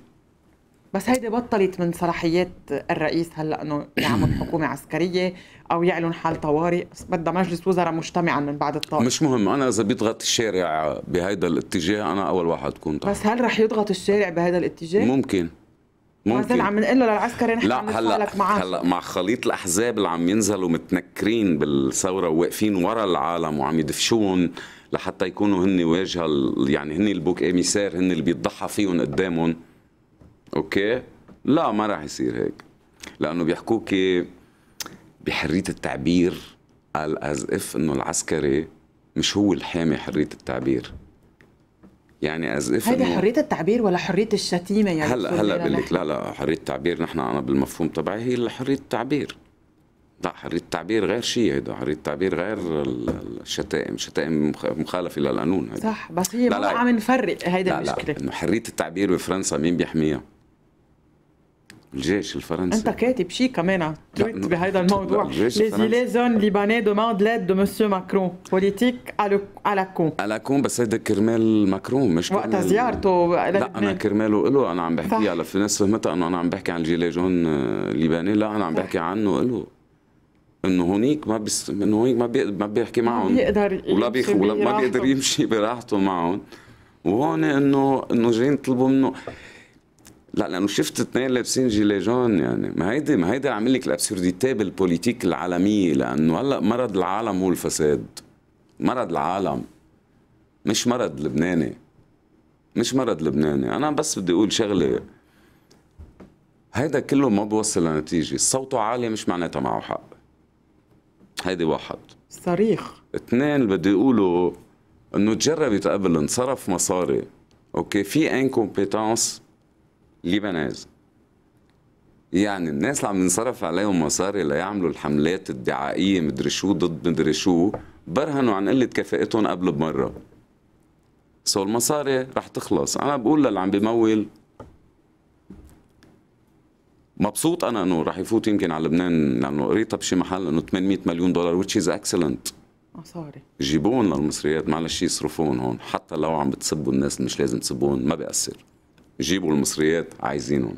Speaker 1: بس هيدي بطلت من صلاحيات الرئيس هلا انه يعمل (clears throat) حكومه عسكريه او يعلن حال طوارئ بدها مجلس وزراء مجتمعا من بعد الطارئ مش
Speaker 2: مهم انا اذا بيضغط الشارع بهيدا الاتجاه انا اول واحد كنت بس هل رح يضغط الشارع بهذا الاتجاه ممكن ممكن مازال عم نقول
Speaker 1: له للعسكري نحن لا هلا هلا
Speaker 2: مع خليط الاحزاب اللي عم ينزلوا متنكرين بالثوره وواقفين ورا العالم وعم يدفشون لحتى يكونوا هن واجهه يعني هن البوك اميسار هن اللي بيتضحى فيهم قدامهم اوكي لا ما راح يصير هيك لانه بيحكوك بحريه التعبير قال از اف انه العسكري مش هو الحامي حريه التعبير يعني از اف هيدي حريه
Speaker 1: التعبير ولا حريه الشتيمه يعني هلا هلا بقول لك لا
Speaker 2: لا حريه التعبير نحن انا بالمفهوم تبعي هي حريه التعبير لا حريه التعبير غير شيء هيدا حريه التعبير غير الشتائم شتائم مخالفه للقانون هيدا. صح
Speaker 1: بس هي ما عم نفرق هيدا المشكله
Speaker 2: لا انه حريه التعبير بفرنسا مين بيحميها الجيش الفرنسي انت
Speaker 1: كاتب شيء كمان تويت
Speaker 2: بهذا الموضوع لي
Speaker 1: زون ليباني دوماند ليد دو مسيو ماكرون بوليتيك على
Speaker 2: كون على كون بس هيدا كرمال ماكرون مش وقت زيارته لا انا كرماله له انا عم بحكي على في ناس فهمتها انه انا عم بحكي عن جون آه، ليباني لا انا عم بحكي عنه له انه هونيك ما بس انه هونيك ما بي... ما بيحكي معهم ما بيقدر ولا بيخ... ولا ما بيقدر يمشي براحته معهم وهون انه انه جايين يطلبوا منه لا لانه شفت اثنين لابسين جيلي جون يعني ما هيدي ما هيدي عامل لك الابسورديتي بالبوليتيك العالميه لانه هلا مرض العالم هو الفساد مرض العالم مش مرض لبناني مش مرض لبناني انا بس بدي اقول شغله هيدا كله ما بوصل لنتيجه صوته عالي مش معناتها معه حق هيدي واحد
Speaker 1: صريخ
Speaker 2: اثنين اللي بدي اقوله انه تجربت قبل انصرف مصاري اوكي في انكومبيتونس ليبانيز يعني الناس اللي عم ينصرف عليهم مصاري ليعملوا الحملات الدعائيه مدري شو ضد مدري شو برهنوا عن قله كفاءتهم قبل بمره سو المصاري رح تخلص انا بقول للي عم بمول مبسوط انا انه رح يفوت يمكن على لبنان لانه قريتها بشي محل انه 800 مليون دولار which is excellent مصاري oh, جيبون للمصريات معلش يصرفون هون حتى لو عم بتسبوا الناس اللي مش لازم تسبون ما بيأثر جيبوا المصريات عايزينهم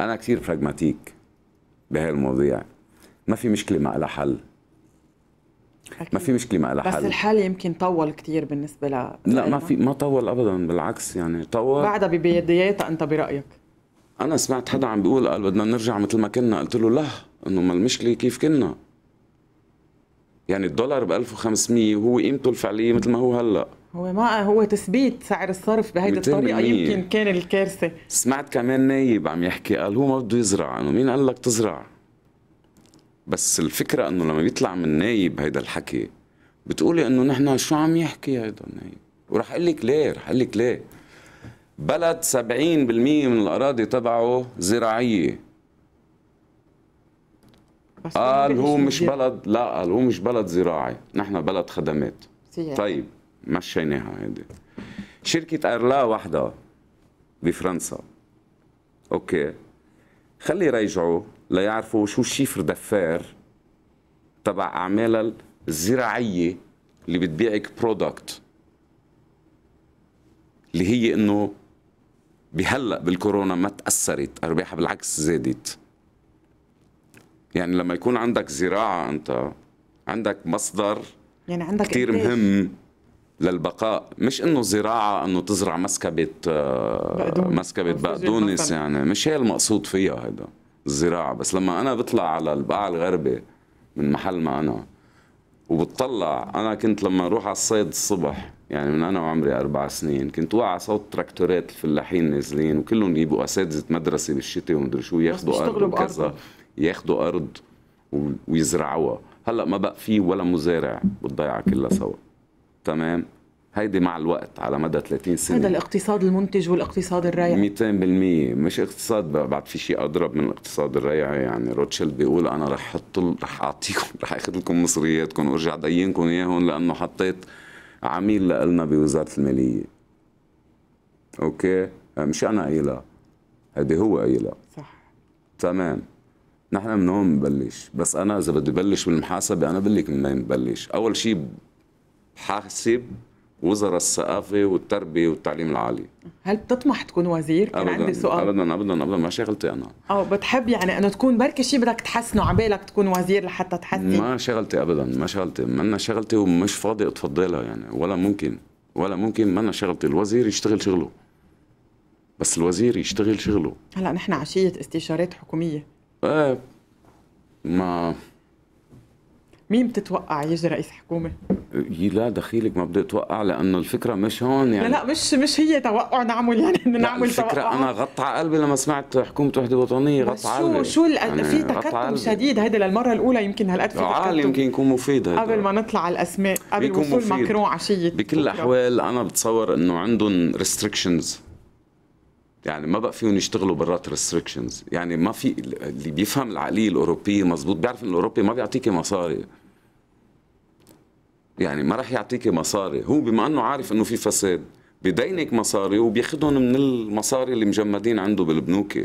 Speaker 2: انا كثير براجماتيك بهي المواضيع ما في مشكله ما لها حل ما في مشكله ما لها حل بس
Speaker 1: الحل يمكن طول كثير بالنسبه ل
Speaker 2: لا ما في ما طول ابدا بالعكس يعني طول بعدها
Speaker 1: ببداياتها انت برايك
Speaker 2: انا سمعت حدا عم بيقول قال بدنا نرجع مثل ما كنا قلت له لا انه ما المشكله كيف كنا يعني الدولار ب 1500 وهو قيمته الفعليه مثل ما هو هلا
Speaker 1: هو ما هو تثبيت سعر الصرف بهيدي الطريقه يمكن
Speaker 2: كان الكارثه سمعت كمان نايب عم يحكي قال هو ما بده يزرع انه مين قال لك تزرع بس الفكره انه لما بيطلع من نايب هيدا الحكي بتقولي انه نحن شو عم يحكي هيدا النايب وراح اقول لك ليه راح اقول لك ليه بلد 70% من الاراضي تبعه زراعيه قال هو مش بلد لا قال هو مش بلد زراعي نحن بلد خدمات طيب مشيناها هيدي شركة أرلا وحدها بفرنسا أوكي خلي يرجعوا ليعرفوا شو الشيفر دفار تبع أعمالها الزراعية اللي بتبيعك برودكت اللي هي إنه بهلأ بالكورونا ما تأثرت أرباحها بالعكس زادت يعني لما يكون عندك زراعة أنت عندك مصدر
Speaker 1: يعني عندك كثير مهم
Speaker 2: للبقاء مش انه زراعه انه تزرع مسكبه آه، مسكبه بقدونس يعني مش هي المقصود فيها هيدا الزراعه بس لما انا بطلع على البقاع الغربي من محل ما انا وبتطلع انا كنت لما اروح على الصيد الصبح يعني من انا وعمري اربع سنين كنت واقع صوت تراكتورات الفلاحين نازلين وكلهم يبقوا اساتذه مدرسه بالشتاء ومدري شو ياخذوا ارض وكذا ياخذوا ارض ويزرعوها هلا ما بقى في ولا مزارع بالضيعه كلها سوا تمام هيدي مع الوقت على مدى 30 سنه هذا
Speaker 1: الاقتصاد المنتج والاقتصاد الريعي
Speaker 2: 200% مش اقتصاد بعد في شيء اضرب من الاقتصاد الريعي يعني روتشيلد بيقول انا رح احط رح اعطيكم (laughs) رح اخذ لكم مصرياتكم وارجع دينكم اياهم لانه حطيت عميل لنا بوزاره الماليه اوكي آه، مش انا قايلها هيدي هو قايلها صح تمام نحن من هون بنبلش بس انا اذا بدي بلش بالمحاسبه انا بقول لك من وين ببلش اول شيء حاسب وزراء الثقافه والتربيه والتعليم العالي
Speaker 1: هل بتطمح تكون وزير كان أبداً عندي سؤال
Speaker 2: ابدا ابدا ابدا ما شغلتي انا
Speaker 1: اه بتحب يعني انه تكون بركي شيء بدك تحسنه عبالك تكون وزير لحتى تحسن ما
Speaker 2: شغلتي ابدا ما شغلتي منا شغلتي ومش فاضي اتفضلها يعني ولا ممكن ولا ممكن منا شغلتي الوزير يشتغل شغله بس الوزير يشتغل شغله
Speaker 1: هلا نحن عشيه استشارات حكوميه
Speaker 2: ايه ما
Speaker 1: مين بتتوقع يجي رئيس حكومه؟
Speaker 2: لا دخيلك ما بدي اتوقع لانه الفكره مش هون يعني لا لا
Speaker 1: مش مش هي توقع نعمل يعني بدنا نعمل لا الفكره
Speaker 2: توقع انا غطى قلبي لما سمعت حكومه وحده وطنيه غطى قلبي شو شو يعني في تكتم
Speaker 1: شديد هيدا للمره الاولى يمكن هالقد في تكتم يمكن
Speaker 2: يكون مفيد هيدا.
Speaker 1: قبل ما نطلع على الاسماء قبل وصول مفيد. ماكرون
Speaker 2: عشيه بكل الاحوال انا بتصور انه عندهم ريستريكشنز يعني ما بقى فيهم يشتغلوا برات ريستريكشنز يعني ما في اللي بيفهم العقليه الاوروبيه مزبوط بيعرف ان الاوروبي ما بيعطيكي مصاري يعني ما راح يعطيك مصاري هو بما انه عارف انه في فساد بدينك مصاري وبياخذهم من المصاري اللي مجمدين عنده بالبنوك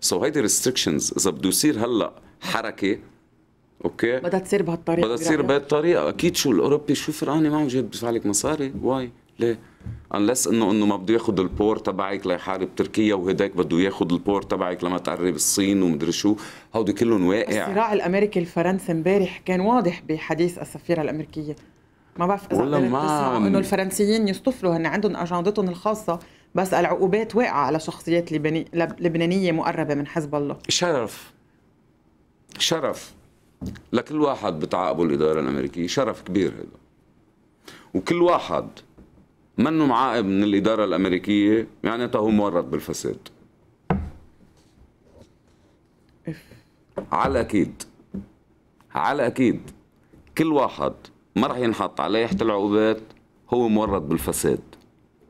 Speaker 2: سو هيدي ريستريكشنز اذا بده يصير هلا حركه اوكي
Speaker 1: بدها تصير بهالطريقه بدها تصير
Speaker 2: بهالطريقه اكيد شو الاوروبي شو فرقانه معه جاي بدفع لك مصاري واي ليه انلس انه انه ما بده ياخذ البور تبعك ليحارب تركيا وهداك بده ياخذ البور تبعك لما تقرب الصين ومدري شو هودي كلهم واقع
Speaker 1: الصراع الامريكي الفرنسي امبارح كان واضح بحديث السفيره الامريكيه ما بعرف اذا والله ما انه الفرنسيين يصطفلوا هن عندهم اجندتهم الخاصه بس العقوبات واقعه على شخصيات لبني... لبنانيه مقربه من حزب الله شرف
Speaker 2: شرف لكل واحد بتعاقبه الاداره الامريكيه شرف كبير هذا وكل واحد منه معاقب من الاداره الامريكيه معناتها هو مورط بالفساد على الاكيد على الاكيد كل واحد ما راح ينحط على لائحه العقوبات هو مورط بالفساد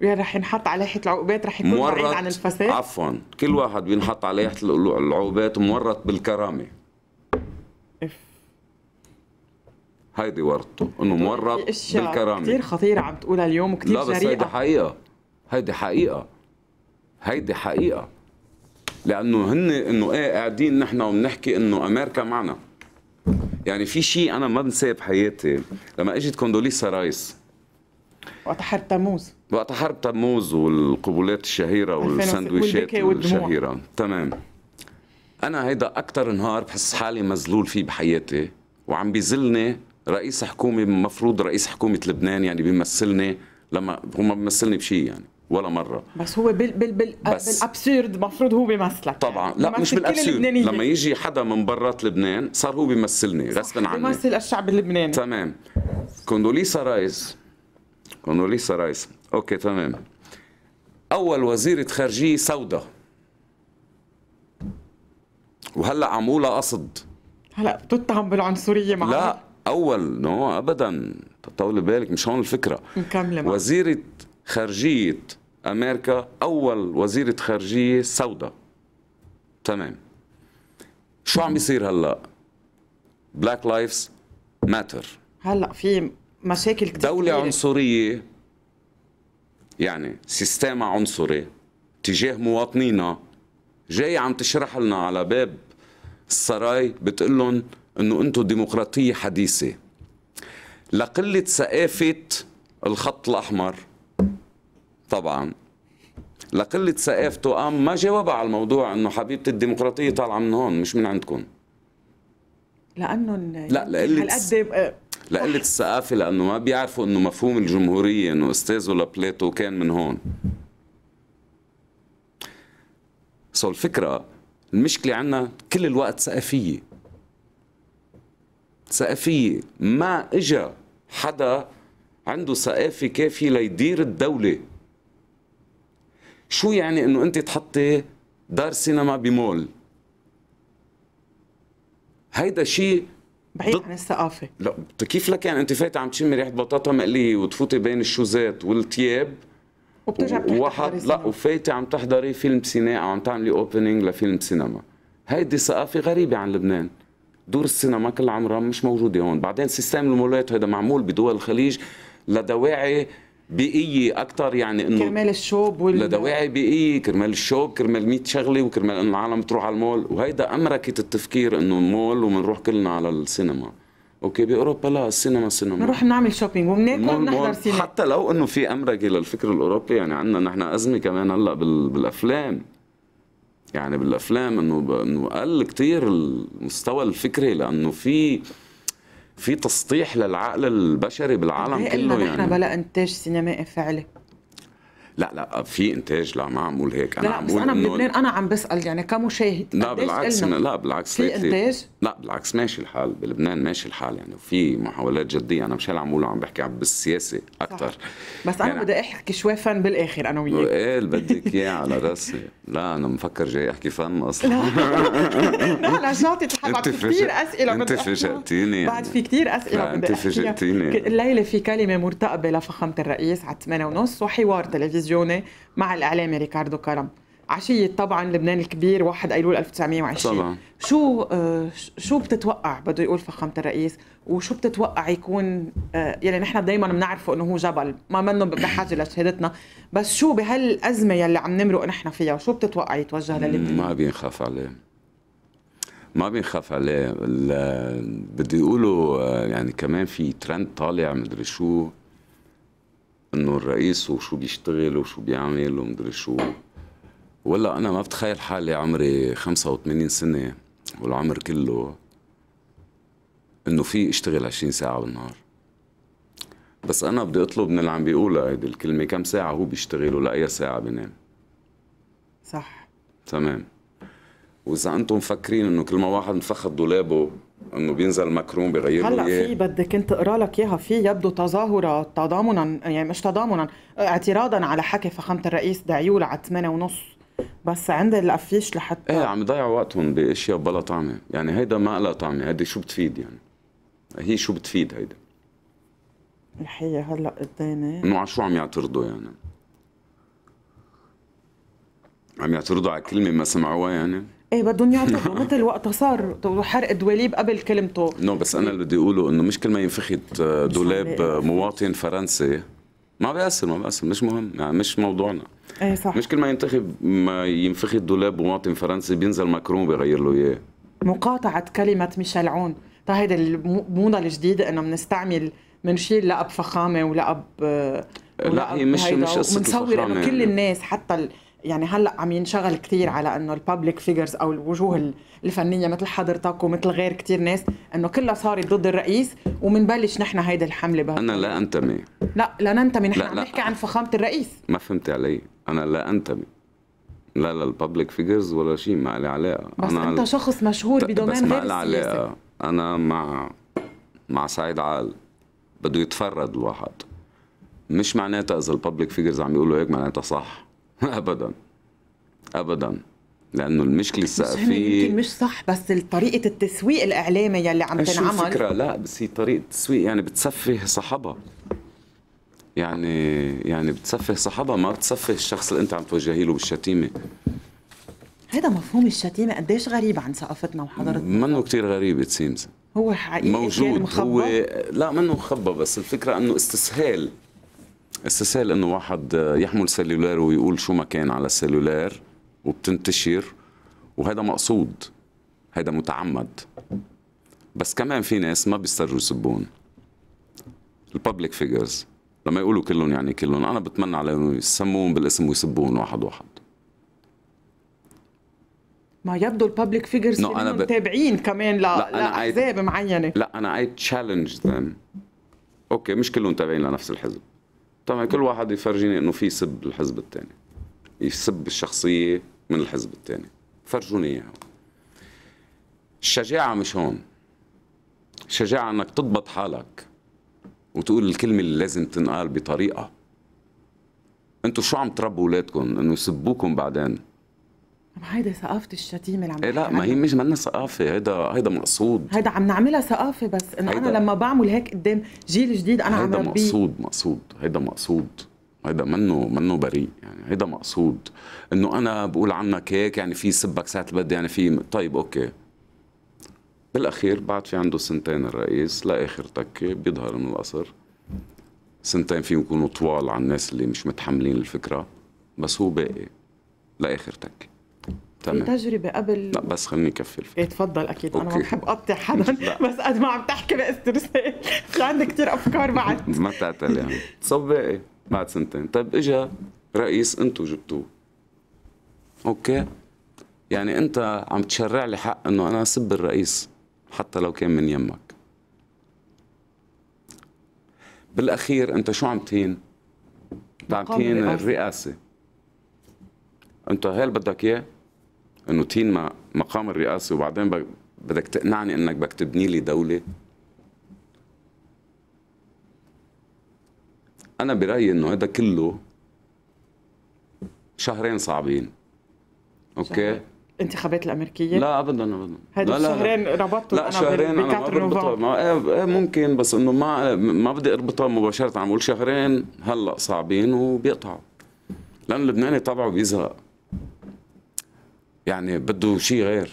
Speaker 1: يعني رح ينحط على لائحه العقوبات رح يكون مورط عن الفساد
Speaker 2: عفوا كل واحد بينحط على لائحه العقوبات مورط بالكرامه اف هيدي ورطته انه مورط بالكرامه كثير خطيره عم تقولها اليوم وكثير لا بس هيدي حقيقه هيدي حقيقه هيدي حقيقه لانه هن انه ايه قاعدين نحن وبنحكي انه امريكا معنا يعني في شيء انا ما بنساه بحياتي لما اجت كوندوليسا رايس
Speaker 1: وقت حرب تموز
Speaker 2: وقت حرب تموز والقبولات الشهيره والساندويشات الشهيره تمام انا هيدا اكثر نهار بحس حالي مذلول فيه بحياتي وعم بيزلني رئيس حكومه مفروض رئيس حكومه لبنان يعني بيمثلني لما هو ما بيمثلني بشيء يعني ولا مره
Speaker 1: بس هو بال بال بال بس بالابسيرد المفروض هو بيمثلك طبعا لا مش بالابسيرد لما
Speaker 2: يجي حدا من برات لبنان صار هو بيمثلني غصبا عني بيمثل الشعب اللبناني تمام كوندوليسا رايس كوندوليسا رايس اوكي تمام اول وزيره خارجيه سوداء وهلا عمولة قصد
Speaker 1: هلا بتتهم بالعنصريه معها لا
Speaker 2: اول نو ابدا طولي بالك مش هون الفكره مكمله وزيره خارجية أمريكا أول وزيرة خارجية سوداء تمام شو عم بيصير هلا بلاك لايفز ماتر
Speaker 1: هلا في مشاكل كتير
Speaker 2: دولة عنصرية يعني سيستم عنصري تجاه مواطنينا جاي عم تشرح لنا على باب السراي بتقول لهم انه انتم ديمقراطيه حديثه لقله ثقافه الخط الاحمر طبعا لقلة ثقافته قام ما جاوبها على الموضوع انه حبيبتي الديمقراطية طالعة من هون مش من عندكم
Speaker 1: لأنه لا لقلة هالقد آه،
Speaker 2: لقلة الثقافة لانه ما بيعرفوا انه مفهوم الجمهورية انه استاذه لبلاتو كان من هون سو الفكرة المشكلة عندنا كل الوقت ثقافية ثقافية ما اجا حدا عنده ثقافة كافية ليدير الدولة شو يعني انه انت تحطي دار سينما بمول هيدا شيء
Speaker 1: بعيد عن الثقافة
Speaker 2: لا كيف لك يعني انت فايتة عم تشمي ريحة بطاطا مقلية وتفوتي بين الشوزات والتياب وبترجع وواحد لا وفايتة عم تحضري فيلم سينما او عم تعملي اوبننج لفيلم سينما هيدي ثقافة غريبة عن لبنان دور السينما كل عمرها مش موجودة هون بعدين سيستم المولات هذا معمول بدول الخليج لدواعي بيئيه اكثر يعني انه كرمال
Speaker 1: الشوب وال
Speaker 2: لدواعي بيئيه كرمال الشوب كرمال 100 شغله وكرمال انه العالم تروح على المول وهيدا امركه التفكير انه مول وبنروح كلنا على السينما اوكي باوروبا لا السينما سينما نروح
Speaker 1: نعمل شوبينج وبناكل ونحضر سينما
Speaker 2: حتى لو انه في امركه للفكر الاوروبي يعني عندنا نحن ازمه كمان هلا بالافلام يعني بالافلام انه انه قل كثير المستوى الفكري لانه في في تسطيح للعقل البشري بالعالم إيه، كله يعني احنا بلا
Speaker 1: انتاج سينمائي فعلي
Speaker 2: لا لا في انتاج لا ما عم هيك انا لا عم بس انا بلبنان
Speaker 1: انا عم بسال يعني كمشاهد لا بالعكس لا
Speaker 2: بالعكس في انتاج لا بالعكس ماشي الحال بلبنان ماشي الحال يعني وفي محاولات جديه انا مش عم بقول عم بحكي عم بالسياسه اكثر
Speaker 1: بس انا يعني بدي احكي شوي فن بالاخر انا وياك
Speaker 2: ايه اللي بدك (laughs) اياه على راسي لا انا مفكر جاي احكي فن اصلا لا (laughs) لا
Speaker 1: انت حبك كثير اسئله انت فاجئتيني يعني. بعد في كثير اسئله بدي انت فاجئتيني الليله في كلمه مرتقبه لفخامه الرئيس على 8 ونص وحوار تلفزيوني التلفزيوني مع الاعلامي ريكاردو كرم عشية طبعا لبنان الكبير 1 ايلول 1920 طبعا شو آه، شو بتتوقع بده يقول فخامة الرئيس وشو بتتوقع يكون آه، يعني نحن دائما بنعرفه انه هو جبل ما منه بحاجه لشهادتنا بس شو بهالازمه يلي عم نمرق نحن فيها وشو بتتوقع يتوجه للبنان؟
Speaker 2: ما بينخاف عليه ما بينخاف عليه بده يقولوا آه، يعني كمان في ترند طالع مدري شو انه الرئيس وشو بيشتغل وشو بيعمل ومدري شو ولا انا ما بتخيل حالي عمري 85 سنه والعمر كله انه في اشتغل 20 ساعه بالنهار بس انا بدي اطلب من اللي عم بيقولها هيدي الكلمه كم ساعه هو بيشتغل ولا اي ساعه بنام صح تمام واذا انتم مفكرين انه كل ما واحد مفخد دولابه انه بينزل ماكرون بغير هلا في
Speaker 1: بدك انت اقرا لك اياها في يبدو تظاهره تضامنا يعني مش تضامنا اعتراضا على حكي فخامه الرئيس دعيول على 8 ونص بس عند الافيش
Speaker 2: لحتى ايه عم يضيعوا وقتهم باشياء بلا طعمه يعني هيدا ما لها طعمه هيدي شو بتفيد يعني هي شو بتفيد هيدا
Speaker 1: الحية هلا قدامي
Speaker 2: انه على شو عم يعترضوا يعني عم يعترضوا على كلمه ما سمعوها يعني
Speaker 1: ايه بدهم يعطوا (laughs) مثل وقتها صار حرق دواليب قبل كلمته
Speaker 2: نو بس انا اللي بدي اقوله انه مش كل ما ينفخت آه، دولاب آه، مواطن فرنسي ما بيأثر ما بيأثر مش مهم يعني مش موضوعنا ايه صح مش كل ما ينتخب ما ينفخت دولاب مواطن فرنسي بينزل ماكرون بيغير له اياه
Speaker 1: مقاطعة كلمة ميشيل عون هيدا الموضة الجديدة انه بنستعمل بنشيل لقب فخامة ولقب آه، لا هي مش مش قصة فخامة انه كل يعني. الناس حتى يعني هلا عم ينشغل كثير على انه الببليك فيجرز او الوجوه الفنيه مثل حضرتك ومثل غير كثير ناس انه كلها صارت ضد الرئيس ومنبلش نحن هيدي الحمله بها
Speaker 2: انا لا انتمي
Speaker 1: لا لا ننتمي نحن عم نحكي عن فخامه الرئيس
Speaker 2: ما فهمت علي انا لا انتمي لا لا الببليك فيجرز ولا شيء ما لي علاقه بس أنا انت
Speaker 1: شخص مشهور بدومين غير ما علاقه
Speaker 2: انا مع مع سعيد عال بده يتفرد الواحد مش معناتها اذا الببليك فيجرز عم يقولوا هيك معناتها صح (laughs) ابدا ابدا لانه المشكله السقفيه يمكن
Speaker 1: مش صح بس طريقه التسويق الاعلامي يلي عم إيه تنعمل شو الفكره
Speaker 2: لا بس هي طريقه تسويق يعني بتسفه صاحبها يعني يعني بتسفه صاحبها ما بتسفه الشخص اللي انت عم توجهي له بالشتيمه
Speaker 1: هذا مفهوم الشتيمه قديش غريب عن ثقافتنا وحضارتنا
Speaker 2: منه كثير غريب تسيمز
Speaker 1: هو حقيقي موجود يعني هو
Speaker 2: لا منه مخبى بس الفكره انه استسهال استسهال انه واحد يحمل سلولار ويقول شو ما كان على السلولار وبتنتشر وهذا مقصود هذا متعمد بس كمان في ناس ما بيسترجوا يسبون الببليك فيجرز لما يقولوا كلهم يعني كلهم انا بتمنى عليهم يسموهم بالاسم ويسبوهم واحد واحد
Speaker 1: ما يبدو الببليك فيجرز no, انهم ب... تابعين كمان ل... لا
Speaker 2: لاحزاب I... معينه لا انا اي تشالنج ذم اوكي مش كلهم تابعين لنفس الحزب طبعا كل واحد يفرجيني انه في سب الحزب الثاني يسب الشخصيه من الحزب الثاني فرجوني اياها الشجاعه مش هون الشجاعه انك تضبط حالك وتقول الكلمه اللي لازم تنقال بطريقه انتوا شو عم تربوا اولادكم انه يسبوكم بعدين
Speaker 1: ما هيدا ثقافة الشتيمة اللي عم إيه لا ما هي
Speaker 2: مش مالنا ثقافة هيدا هيدا مقصود
Speaker 1: هيدا عم نعملها ثقافة بس انه انا لما بعمل هيك قدام جيل جديد انا عم هيدا مقصود
Speaker 2: مقصود هيدا مقصود هيدا منه منه بريء يعني هيدا مقصود انه انا بقول عنك هيك يعني في سبك ساعة البد يعني في طيب اوكي بالاخير بعد في عنده سنتين الرئيس لاخر تكه بيظهر من القصر سنتين فيهم يكونوا طوال على الناس اللي مش متحملين الفكره بس هو باقي لاخر تكه تمام. في
Speaker 1: تجربه قبل لا بس
Speaker 2: خليني كفي الفكره
Speaker 1: ايه تفضل اكيد أوكي. انا ما بحب اقطع
Speaker 2: حدا (laughs)
Speaker 1: بس قد ما عم تحكي باسترسال في عندي كثير افكار بعد
Speaker 2: (laughs) ما تعتل يعني صباقي بعد سنتين طيب اجا رئيس انتم جبتوه اوكي يعني انت عم تشرع لي حق انه انا اسب الرئيس حتى لو كان من يمك بالاخير انت شو عم تهين؟ عم تهين الرئاسه انت هل بدك اياه؟ انه تين مقام الرئاسي وبعدين بدك تقنعني انك بدك تبني لي دوله انا برايي انه هذا كله شهرين صعبين اوكي انتخابات
Speaker 1: الانتخابات الامريكيه
Speaker 2: لا ابدا ابدا هذا الشهرين ربطته لا شهرين انا ما بربطها إيه، إيه، ممكن بس انه ما ما بدي اربطها مباشره عم اقول شهرين هلا صعبين وبيقطعوا لان اللبناني طبعه بيزهق يعني بده شيء غير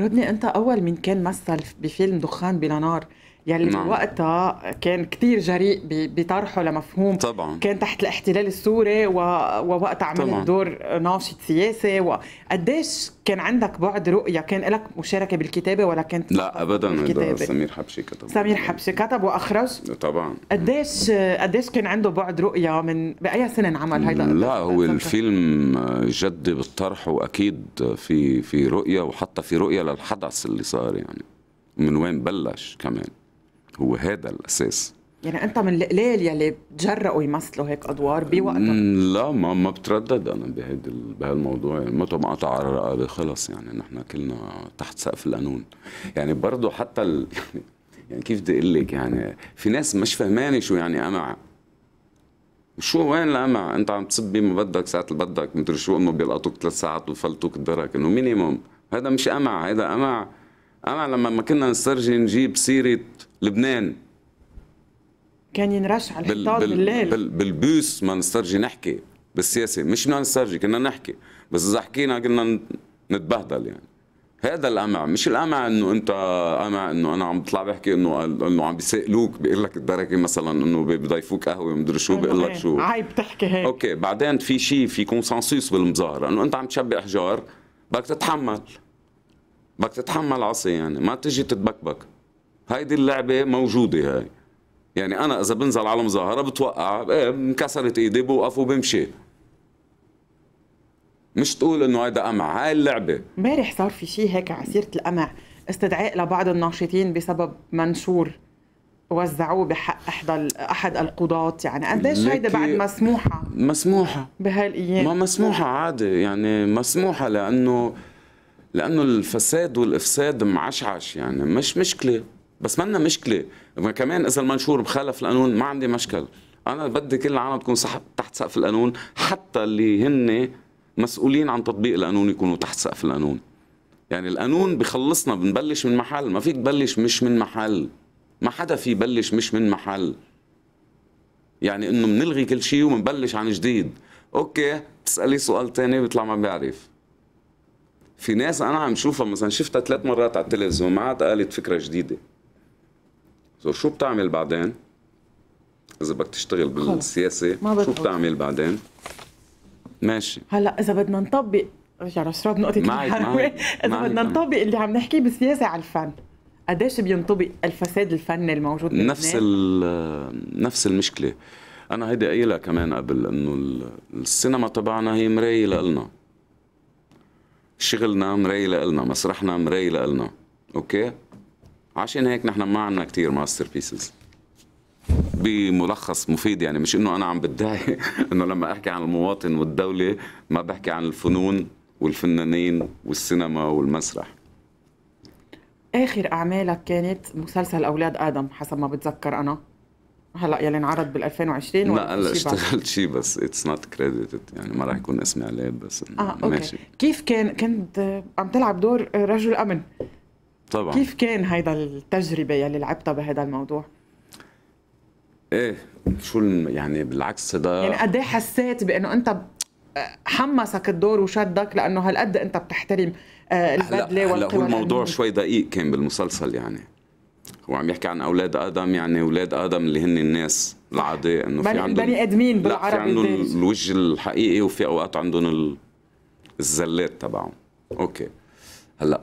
Speaker 1: رودني انت اول من كان مثل بفيلم دخان بلا نار يلي يعني نعم. وقتها كان كتير جريء بطرحه لمفهوم طبعا. كان تحت الاحتلال السوري ووقتها عمل طبعاً. دور ناشط سياسي وقديش كان عندك بعد رؤيه كان لك مشاركه بالكتابه ولا كانت
Speaker 2: لا ابدا سمير حبشي كتب
Speaker 1: سمير حبشي كتب واخرج طبعا قديش قديش كان عنده بعد رؤيه من باي سنه انعمل هيدا لا هو سنة.
Speaker 2: الفيلم جدي بالطرح واكيد في في رؤيه وحتى في رؤيه للحدث اللي صار يعني من وين بلش كمان هو هذا الاساس
Speaker 1: يعني انت من القليل يلي تجرأوا يمثلوا هيك ادوار بوقتها
Speaker 2: لا ما ما بتردد انا بهيدا بهالموضوع يعني متى ما قطع على خلص يعني نحن كلنا تحت سقف القانون يعني برضه حتى ال... يعني،, يعني كيف بدي اقول لك يعني في ناس مش فهمانه شو يعني قمع شو وين القمع انت عم تسب ما بدك ساعه اللي بدك مدري شو انه بيلقطوك ثلاث ساعات وفلتوك الدرك انه مينيموم هذا مش قمع هذا قمع أنا لما ما كنا نسترجي نجيب سيره لبنان
Speaker 1: كان ينرش على الحيطان بال بالليل
Speaker 2: بال بالبوس ما نسترجي نحكي بالسياسه مش بدنا نسترجي كنا نحكي بس اذا حكينا كنا نتبهدل يعني هذا القمع مش القمع انه انت قمع انه انا عم بطلع بحكي انه انه عم بيسالوك بيقول لك الدركه مثلا انه بيضيفوك قهوه مدري شو بيقول لك إيه، شو عيب تحكي هيك اوكي بعدين في شيء في كونسنسوس بالمظاهره انه انت عم تشبع احجار بدك تتحمل بدك تتحمل عصي يعني ما تجي تتبكبك هيدي اللعبة موجودة هاي يعني أنا إذا بنزل على مظاهرة بتوقع إيه، انكسرت إيدي بوقف وبمشي مش تقول إنه هيدا قمع هاي اللعبة
Speaker 1: امبارح صار في شيء هيك على سيرة القمع استدعاء لبعض الناشطين بسبب منشور وزعوه بحق احدى احد القضاة يعني قديش هيدا بعد مسموحه
Speaker 2: مسموحه
Speaker 1: بهالايام ما
Speaker 2: مسموحه عادي يعني مسموحه لانه لانه الفساد والافساد معشعش يعني مش مشكله بس منا مشكله كمان اذا المنشور بخالف القانون ما عندي مشكل انا بدي كل العالم تكون صح تحت سقف القانون حتى اللي هن مسؤولين عن تطبيق القانون يكونوا تحت سقف القانون يعني القانون بخلصنا بنبلش من محل ما فيك تبلش مش من محل ما حدا في يبلش مش من محل يعني انه بنلغي كل شيء وبنبلش عن جديد اوكي تسالي سؤال تاني بيطلع ما بيعرف في ناس انا عم شوفها مثلا شفتها ثلاث مرات على التلفزيون ما عاد قالت فكره جديده سو شو بتعمل بعدين؟ اذا بدك تشتغل بالسياسه شو بتعمل بعدين؟ ماشي
Speaker 1: هلا اذا بدنا نطبق رجع لشرب نقطة الحرمة (laughs) إذا بدنا نطبق اللي عم نحكيه بالسياسة على الفن قديش بينطبق الفساد الفني الموجود نفس
Speaker 2: نفس المشكلة أنا هيدي قايلها كمان قبل إنه السينما تبعنا هي مراية لإلنا شغلنا مراي لإلنا مسرحنا مراي لإلنا أوكي عشان هيك نحن ما عندنا كثير ماستر بيسز بملخص مفيد يعني مش انه انا عم بدعي (laughs) انه لما احكي عن المواطن والدوله ما بحكي عن الفنون والفنانين والسينما والمسرح
Speaker 1: اخر اعمالك كانت مسلسل اولاد ادم حسب ما بتذكر انا هلا يلي انعرض بال 2020 لا هلا اشتغلت
Speaker 2: شيء بس اتس نوت كريديتد يعني ما راح يكون اسمي عليه بس اه ماشي. أوكي.
Speaker 1: كيف كان كنت عم تلعب دور رجل امن طبعا كيف كان هيدا التجربه يلي لعبتها بهذا الموضوع؟
Speaker 2: ايه شو يعني بالعكس هذا يعني
Speaker 1: قد ايه حسيت بانه انت حمسك الدور وشدك لانه هالقد انت بتحترم آه، البدله والقوى هلا هو الموضوع
Speaker 2: شوي دقيق كان بالمسلسل يعني وعم يحكي عن اولاد ادم يعني اولاد ادم اللي هن الناس العادي انه في عندهم بني ادمين بالعربي في عندهم الوجه الحقيقي وفي اوقات عندهم الزلات تبعهم اوكي هلا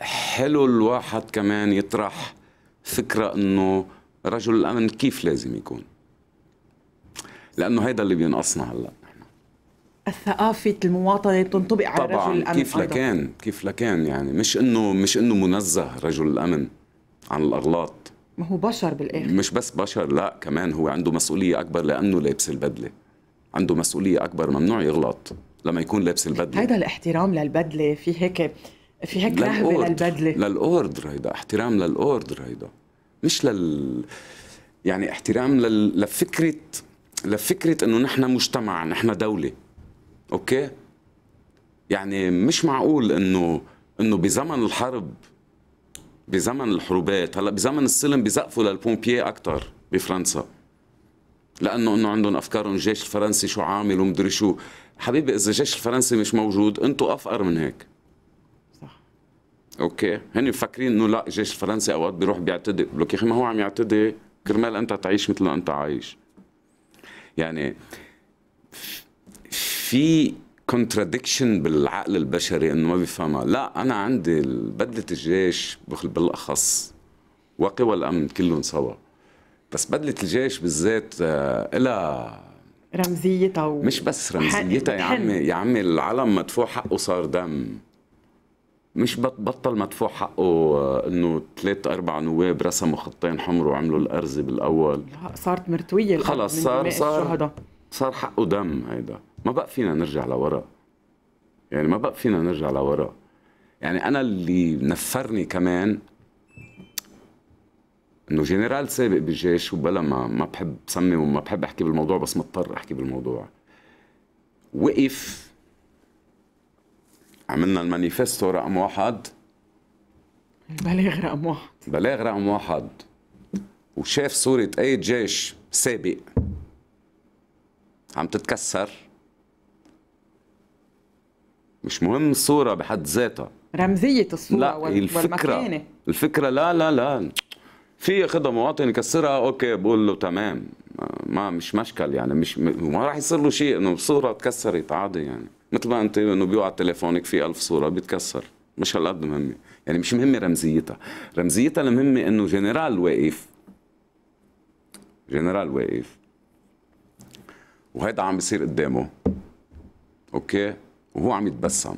Speaker 2: حلو الواحد كمان يطرح فكره انه رجل الامن كيف لازم يكون لانه هيدا اللي بينقصنا هلا
Speaker 1: الثقافة المواطنة تنطبق على طبعاً رجل الأمن كيف لكان
Speaker 2: كيف لكان يعني مش إنه مش إنه منزه رجل الأمن عن الأغلاط
Speaker 1: ما هو بشر بالآخر
Speaker 2: مش بس بشر لا كمان هو عنده مسؤولية أكبر لأنه لابس البدلة عنده مسؤولية أكبر ممنوع يغلط لما يكون لابس البدلة هيدا
Speaker 1: الاحترام للبدلة في هيك في هيك رهبة
Speaker 2: للبدلة للأوردر هيدا احترام للأوردر هيدا مش لل يعني احترام لل... لفكرة لفكرة انه نحن مجتمع نحن دولة اوكي يعني مش معقول انه انه بزمن الحرب بزمن الحروبات هلا بزمن السلم بزقفوا للبومبيي اكثر بفرنسا لانه انه عندهم افكارهم الجيش الفرنسي شو عامل ومدري شو حبيبي اذا الجيش الفرنسي مش موجود انتم افقر من هيك صح اوكي هن مفكرين انه لا الجيش الفرنسي اوقات بيروح بيعتدي بقول لك يا اخي ما هو عم يعتدي كرمال انت تعيش مثل ما انت عايش يعني في كونتراديكشن بالعقل البشري انه ما بيفهمها لا انا عندي بدله الجيش بالاخص وقوى الامن كلهم سوا بس بدله الجيش بالذات آه، إلى
Speaker 1: رمزيتها و... مش بس رمزيتها يا عمي
Speaker 2: يا عمي العلم مدفوع حقه صار دم مش بطل مدفوع حقه آه، انه ثلاث اربع نواب رسموا خطين حمر وعملوا الارزه بالاول
Speaker 1: صارت مرتويه خلص صار صار
Speaker 2: صار حقه دم هيدا ما بقى فينا نرجع لورا يعني ما بقى فينا نرجع لورا يعني انا اللي نفرني كمان انه جنرال سابق بالجيش وبلا ما ما بحب سمي وما بحب احكي بالموضوع بس مضطر احكي بالموضوع وقف عملنا المانيفستو رقم واحد
Speaker 1: بلاغ رقم واحد
Speaker 2: بلاغ رقم واحد وشاف صورة أي جيش سابق عم تتكسر مش مهم الصوره بحد ذاتها
Speaker 1: رمزيه الصوره لا وال... الفكرة والمكانه
Speaker 2: الفكره لا لا لا في ياخذها مواطن يكسرها اوكي بقول له تمام ما مش مشكل يعني مش ما راح يصير له شيء انه الصوره تكسرت عادي يعني مثل ما انت انه بيوقع تليفونك في ألف صوره بيتكسر مش هالقد مهمه يعني مش مهمه رمزيتها رمزيتها المهمه انه جنرال واقف جنرال واقف وهيدا عم بيصير قدامه اوكي وهو عم يتبسم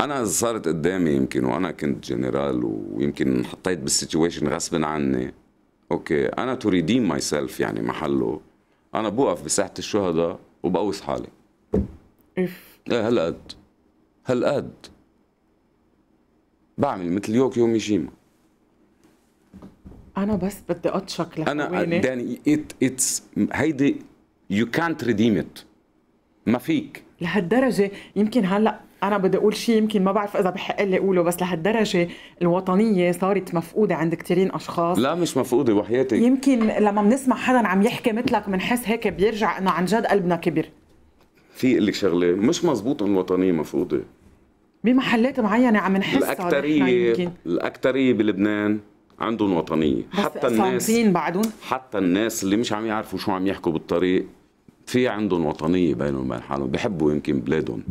Speaker 2: انا صارت قدامي يمكن وانا كنت جنرال ويمكن انحطيت بالسيتويشن غصب عني اوكي انا تو ريديم ماي سيلف يعني محله انا بوقف بساحه الشهداء وبقوس حالي ايه هالقد هالقد بعمل مثل يوكيو ميشيما
Speaker 1: انا بس بدي
Speaker 2: اطشك لك انا داني ات اتس هيدي يو كانت ريديم ات ما فيك
Speaker 1: لهالدرجه يمكن هلا انا بدي اقول شيء يمكن ما بعرف اذا بحق لي اقوله بس لهالدرجه الوطنيه صارت مفقوده عند كثيرين اشخاص
Speaker 2: لا مش مفقوده وحياتي
Speaker 1: يمكن لما بنسمع حدا عم يحكي مثلك بنحس هيك بيرجع انه عن جد قلبنا كبر
Speaker 2: في لك شغله مش مزبوط إنه الوطنيه مفقوده
Speaker 1: بمحلات معينه عم نحس الاكثريه
Speaker 2: الاكثريه بلبنان عندهم وطنيه حتى الناس بعدون حتى الناس اللي مش عم يعرفوا شو عم يحكوا بالطريق في عندهم وطنيه بينهم وبين حالهم بحبوا يمكن بلادهم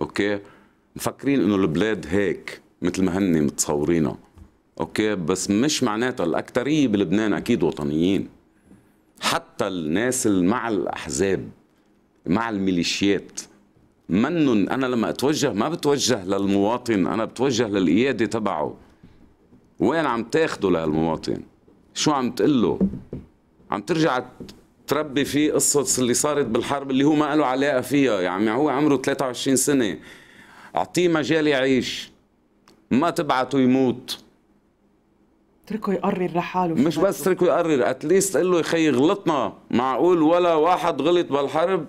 Speaker 2: اوكي مفكرين انه البلاد هيك مثل ما هن متصورينها اوكي بس مش معناتها الاكثريه بلبنان اكيد وطنيين حتى الناس مع الاحزاب مع الميليشيات منن انا لما اتوجه ما بتوجه للمواطن انا بتوجه للقياده تبعه وين عم تاخده لهالمواطن شو عم تقله عم ترجع تربي فيه قصص اللي صارت بالحرب اللي هو ما له علاقه فيها يعني هو عمره 23 سنه اعطيه مجال يعيش ما تبعته يموت
Speaker 1: تركه يقرر لحاله مش بس تركه
Speaker 2: يقرر اتليست قل له يا خي غلطنا معقول ولا واحد غلط بالحرب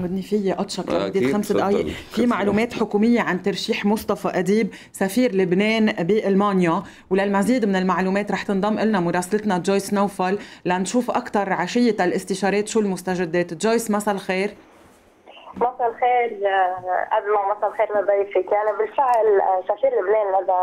Speaker 1: رودني في اتشك آه، لمده خمس دقائق في معلومات حكوميه عن ترشيح مصطفى اديب سفير لبنان بالمانيا وللمزيد من المعلومات رح تنضم لنا مراسلتنا جويس نوفل لنشوف اكثر عشيه الاستشارات شو المستجدات جويس مساء الخير
Speaker 3: مساء الخير قبل آه، ما مساء الخير لضيفك يعني بالفعل آه، سفير لبنان لدى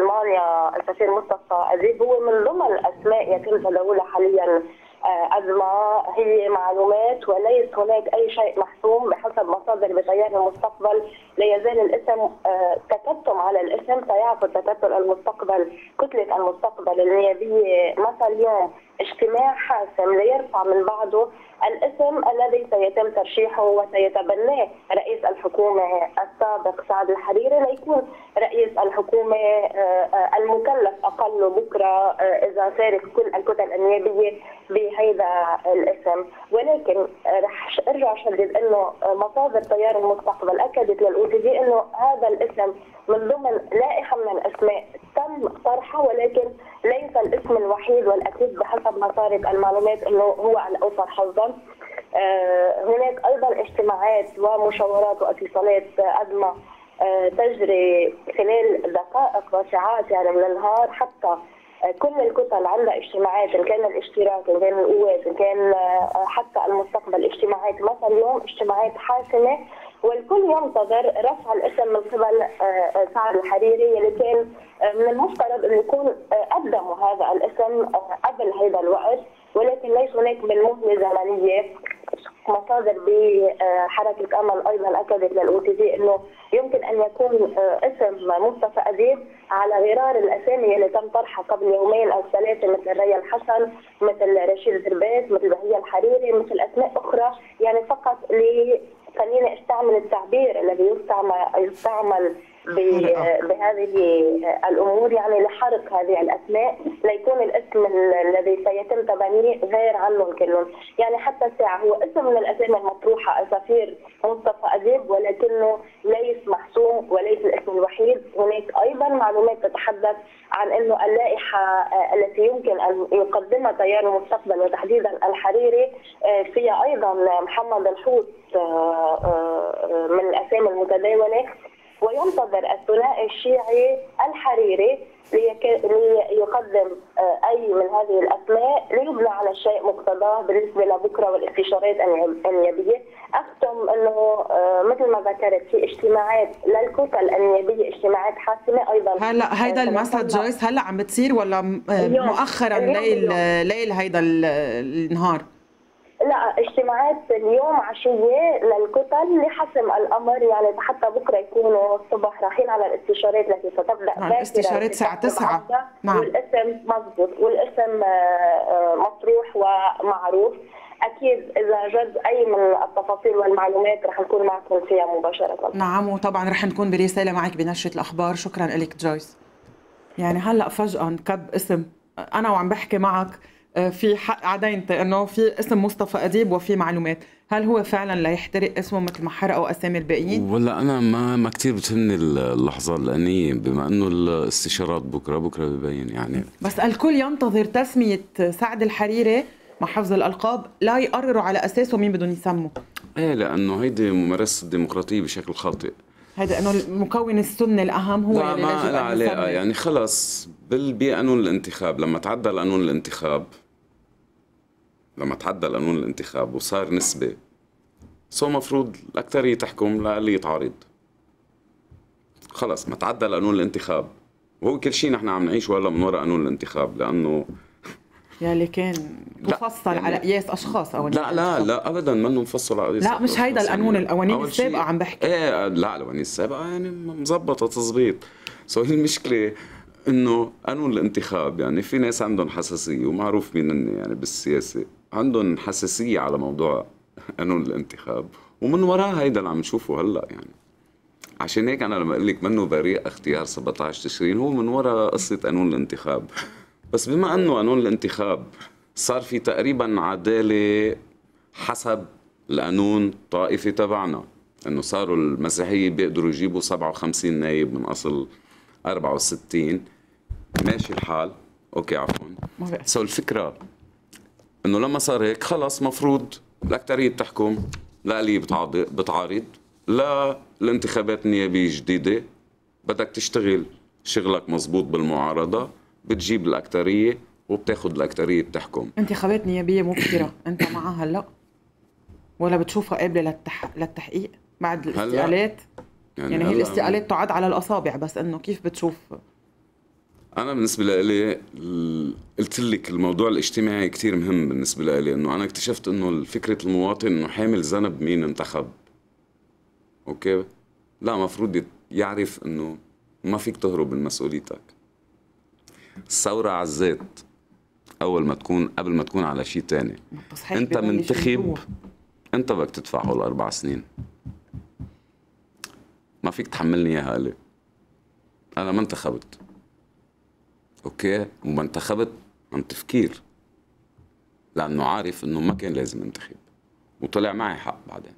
Speaker 3: المانيا السفير مصطفى اديب هو من ضمن الاسماء يتم تداولها حاليا آه، أزمة هي معلومات وليس هناك أي شيء محسوم بحسب مصادر بتيار المستقبل لا يزال الاسم آه، تكتم على الاسم سيعطي تكتل المستقبل كتلة المستقبل النيابية مثل اليوم اجتماع حاسم ليرفع من بعده الاسم الذي سيتم ترشيحه وسيتبناه رئيس الحكومة السابق سعد الحريري ليكون رئيس الحكومة آه، المكلف أقل بكرة إذا فارق كل الكتل النيابية بهذا الاسم ولكن رح ارجع شدد انه مصادر تيار المستقبل اكدت للاو تي انه هذا الاسم من ضمن لائحه من الاسماء تم طرحه ولكن ليس الاسم الوحيد والاكيد بحسب ما صارت المعلومات انه هو على اوفر حظا آه، هناك ايضا اجتماعات ومشاورات واتصالات قد آه، تجري خلال دقائق وساعات يعني من النهار حتى كل الكتل عندها اجتماعات ان كان الاشتراك ان كان القوات ان كان آه، حتى المستقبل اجتماعات مثلا اليوم اجتماعات حاسمه والكل ينتظر رفع الاسم من قبل آه، آه، سعد الحريري اللي كان من المفترض انه يكون قدموا هذا الاسم قبل هذا الوقت ولكن ليس هناك بالمهله زمنيه مصادر بحركه امل ايضا اكدت للاوتيزي انه يمكن ان يكون آه، اسم مصطفى اديب على غرار الاسامي اللي تم طرحها قبل يومين او ثلاثه مثل ريا الحسن مثل رشيد زربات مثل بهيه الحريري مثل اسماء اخرى يعني فقط ل خليني استعمل التعبير الذي يستعمل يستعمل (laughs) بهذه آه، الامور يعني لحرق هذه الاسماء ليكون الاسم تبنيه غير عنهم كلهم يعني حتى الساعة هو اسم من الأسامي المطروحة السفير مصطفى أديب ولكنه ليس محسوم وليس الاسم الوحيد هناك أيضا معلومات تتحدث عن أنه اللائحة آه، التي يمكن أن يقدمها تيار المستقبل وتحديدا الحريري آه، فيها أيضا محمد الحوت آه، من الأسامي المتداولة وينتظر الثنائي الشيعي الحريري ليقدم بشرايط انيابيه اختم انه آه، مثل ما ذكرت في اجتماعات للكتل الانيابيه اجتماعات حاسمه ايضا هلا هيدا آه،
Speaker 1: المسج جويس هلا عم بتصير ولا آه، مؤخرا ليل ليل هيدا النهار
Speaker 3: لا اجتماعات اليوم عشية للكتل لحسم الأمر يعني حتى بكرة يكونوا الصبح رايحين على الاستشارات التي ستبدأ نعم استشارات الساعة 9 نعم والاسم مضبوط والاسم مطروح ومعروف اكيد اذا جد اي من التفاصيل والمعلومات رح نكون معكم فيها مباشره
Speaker 1: نعم وطبعا رح نكون برساله معك بنشره الاخبار شكرا لك جويس يعني هلا فجاه انكب اسم انا وعم بحكي معك آه، في حق عدينتي انه في اسم مصطفى اديب وفي معلومات هل هو فعلا ليحترق اسمه مثل ما حرقوا اسامي الباقيين
Speaker 2: ولا انا ما ما كثير بتهمني اللحظه الانيه بما انه الاستشارات بكره بكره ببين يعني
Speaker 1: بس الكل ينتظر تسميه سعد الحريري مع حفظ الالقاب لا يقرروا على اساسه مين بدهم يسموا
Speaker 2: ايه لانه هيدي ممارسه الديمقراطيه بشكل خاطئ
Speaker 1: هذا انه المكون السني الاهم هو لا اللي ما لا علاقه
Speaker 2: يعني خلص بقانون الانتخاب لما تعدى قانون الانتخاب لما تعدى قانون الانتخاب وصار نسبه سو مفروض الاكثريه تحكم الاقليه تعارض خلص ما تعدى قانون الانتخاب وهو كل شيء نحن عم نعيشه هلا من وراء قانون الانتخاب لانه
Speaker 1: يلي يعني كان مفصل يعني على قياس اشخاص او لا
Speaker 2: لا لا ابدا انه مفصل على قياس لا مش هيدا القانون يعني القوانين السابقه عم بحكي ايه لا القوانين السابقه يعني مزبطه تظبيط سو المشكله انه قانون الانتخاب يعني في ناس عندهم حساسيه ومعروف مين هن يعني بالسياسه عندهم حساسيه على موضوع قانون الانتخاب ومن وراه هيدا اللي عم نشوفه هلا يعني عشان هيك انا لما اقول لك منه بريء اختيار 17 تشرين هو من وراء قصه قانون الانتخاب بس بما انه قانون الانتخاب صار في تقريبا عداله حسب القانون الطائفي تبعنا انه صاروا المسيحيه بيقدروا يجيبوا 57 نايب من اصل 64 ماشي الحال اوكي عفوا سو الفكره انه لما صار هيك خلص مفروض الاكثريه بتحكم لا اللي بتعارض لا الانتخابات النيابيه الجديده بدك تشتغل شغلك مزبوط بالمعارضه بتجيب الاكثريه وبتاخذ الاكثريه بتحكم
Speaker 1: انتخابات نيابيه مبكره انت معها هلا ولا بتشوفها قابله للتح... للتحقيق بعد الاستقالات
Speaker 2: يعني, يعني هي الاستقالات
Speaker 1: تعد على الاصابع بس انه كيف بتشوف
Speaker 2: انا بالنسبه لي قلت لك الموضوع الاجتماعي كثير مهم بالنسبه لي انه انا اكتشفت انه فكره المواطن انه حامل ذنب مين انتخب اوكي لا مفروض يعرف انه ما فيك تهرب من مسؤوليتك الثوره على الذات اول ما تكون قبل ما تكون على شيء تاني
Speaker 3: انت منتخب
Speaker 2: انت بدك تدفع هول اربع سنين ما فيك تحملني اياها لي انا ما انتخبت اوكي وما انتخبت عن تفكير لانه عارف انه ما كان لازم انتخب وطلع معي حق بعدين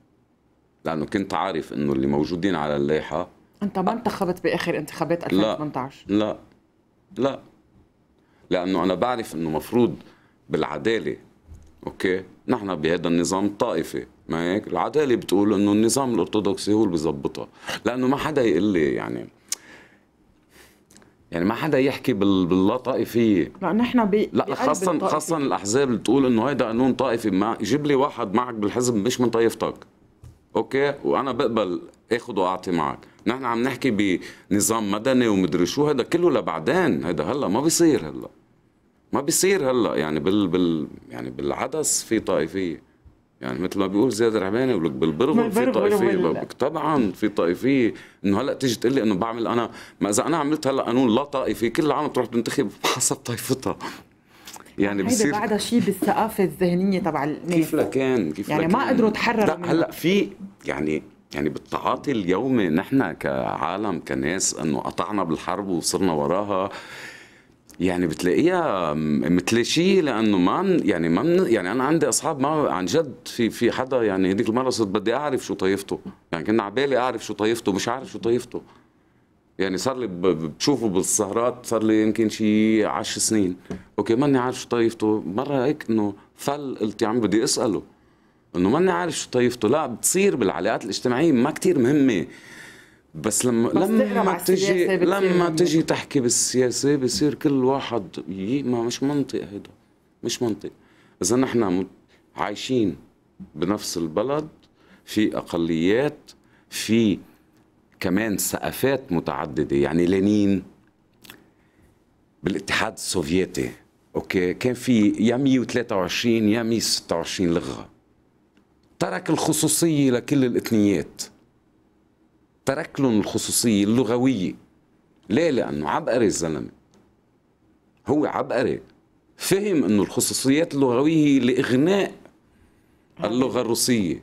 Speaker 2: لانه كنت عارف انه اللي موجودين على اللائحه
Speaker 1: انت ما انتخبت باخر انتخابات 2018
Speaker 2: لا لا لا لانه انا بعرف انه مفروض بالعداله اوكي نحن بهذا النظام الطائفي ما هيك العداله بتقول انه النظام الارثوذكسي هو اللي بيظبطها لانه ما حدا يقول لي يعني يعني ما حدا يحكي باللا طائفيه
Speaker 1: لا نحن ب... لا خاصه خاصه
Speaker 2: الاحزاب اللي بتقول انه هيدا قانون طائفي ما جيب لي واحد معك بالحزب مش من طائفتك اوكي وانا بقبل اخذ واعطي معك نحن عم نحكي بنظام مدني ومدري شو هذا كله لبعدين هذا هلا ما بيصير هلا ما بيصير هلا يعني بال بال يعني بالعدس في طائفيه يعني مثل ما بيقول زياد بقول ولك بالبرغل في طائفيه طبعا في طائفيه انه هلا تيجي تقول لي انه بعمل انا ما اذا انا عملت هلا قانون لا طائفي كل العالم تروح تنتخب حسب طائفتها يعني بصير هيدا
Speaker 1: بعدها شيء بالثقافه الذهنيه تبع الناس كيف
Speaker 2: لكان كيف يعني لكان. يعني ما قدروا تحرروا لا هلا في يعني يعني بالتعاطي اليومي نحن كعالم كناس انه قطعنا بالحرب وصرنا وراها يعني بتلاقيها متلاشيه لانه ما يعني ما يعني انا عندي اصحاب ما عن جد في في حدا يعني هذيك المره صرت بدي اعرف شو طايفته يعني كنا على بالي اعرف شو طايفته مش عارف شو طايفته يعني صار لي بشوفه بالسهرات صار لي يمكن شي 10 سنين اوكي ماني عارف شو طايفته مره هيك انه فل قلت يا عم بدي اساله انه ماني عارف شو طايفته لا بتصير بالعلاقات الاجتماعيه ما كتير مهمه بس لما لما تجي لما تجي تحكي بالسياسه بصير كل واحد ما مش منطق هيدا مش منطق اذا نحن عايشين بنفس البلد في اقليات في كمان ثقافات متعدده يعني لينين بالاتحاد السوفيتي اوكي كان في يا 123 يا 126 لغه ترك الخصوصيه لكل الاثنيات ترك لهم الخصوصيه اللغويه ليه لانه عبقري الزلمه هو عبقري فهم انه الخصوصيات اللغويه هي لاغناء اللغه الروسيه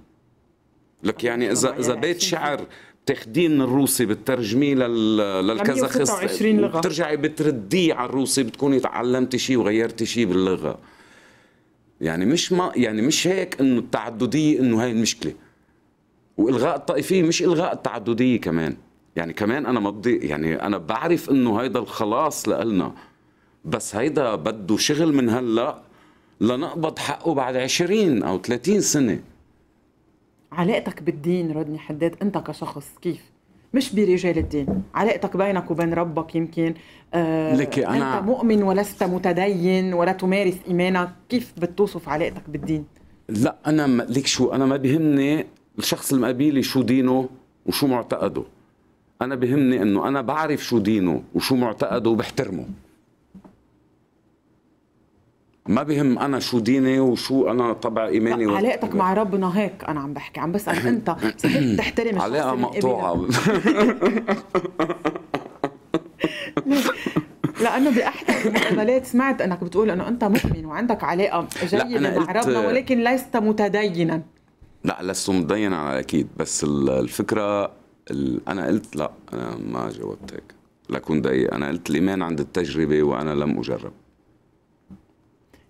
Speaker 2: لك يعني اذا اذا يعني بيت شعر تاخدين الروسي بتترجميه لل... بترجعي بترديه على الروسي بتكوني تعلمتي شيء وغيرتي شيء باللغه يعني مش ما يعني مش هيك انه التعدديه انه هاي المشكله والغاء الطائفيه مش الغاء التعدديه كمان يعني كمان انا مضي يعني انا بعرف انه هيدا الخلاص لنا بس هيدا بده شغل من هلا لنقبض حقه بعد 20 او 30 سنه
Speaker 1: علاقتك بالدين ردني حداد انت كشخص كيف مش برجال الدين علاقتك بينك وبين ربك يمكن آه لك أنا أنت مؤمن ولست متدين ولا تمارس إيمانك كيف بتوصف علاقتك بالدين؟
Speaker 2: لا أنا لك شو أنا ما بيهمني الشخص المقابيلي شو دينه وشو معتقده انا بهمني انه انا بعرف شو دينه وشو معتقده وبحترمه ما بهم انا شو ديني وشو انا طبع ايماني و... علاقتك مع
Speaker 1: ربنا هيك انا عم بحكي عم بسال (laughs) انت
Speaker 2: صحيح تحترم علاقه مقطوعه (laughs)
Speaker 1: لانه باحد المقابلات سمعت انك بتقول انه انت مؤمن وعندك علاقه
Speaker 2: جيده مع ربنا
Speaker 1: ولكن لست متدينا
Speaker 2: لا لست مدين على اكيد بس الفكره انا قلت لا انا ما جاوبت هيك لاكون دقيق انا قلت الايمان عند التجربه وانا لم اجرب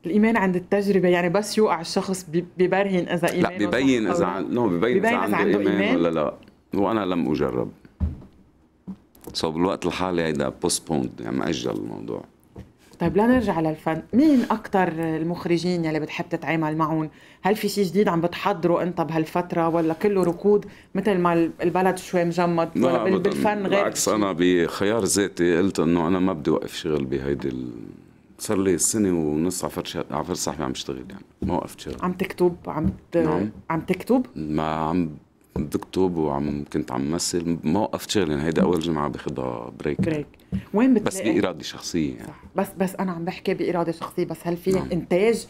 Speaker 1: الايمان عند التجربه يعني بس يوقع الشخص ببرهن اذا ايمان لا ببين اذا لا
Speaker 2: نو ببين, اذا عنده, عنده إيمان, ايمان ولا لا وانا لم اجرب سو بالوقت الحالي هيدا بوستبوند يعني مأجل الموضوع
Speaker 1: طيب لنرجع للفن مين اكثر المخرجين يلي بتحب تتعامل معهم هل في شيء جديد عم بتحضره انت بهالفتره ولا كله ركود مثل ما البلد شوي مجمد ولا بال... بالفن غير
Speaker 2: بالعكس انا بخيار ذاتي قلت انه انا ما بدي اوقف شغل بهيدي ال... صار لي سنه ونص على فرشة على فرشة صاحبي عم اشتغل يعني ما وقفت شغل
Speaker 1: عم تكتب عم ت... نعم. عم تكتب؟
Speaker 2: ما عم بكتب وعم كنت عم مثل ما وقفت شغل يعني هيدي اول جمعه باخذها بريك بريك
Speaker 1: وين بتلاقي بس باراده
Speaker 2: شخصيه يعني. صح.
Speaker 1: بس بس انا عم بحكي باراده شخصيه بس هل في نعم. انتاج؟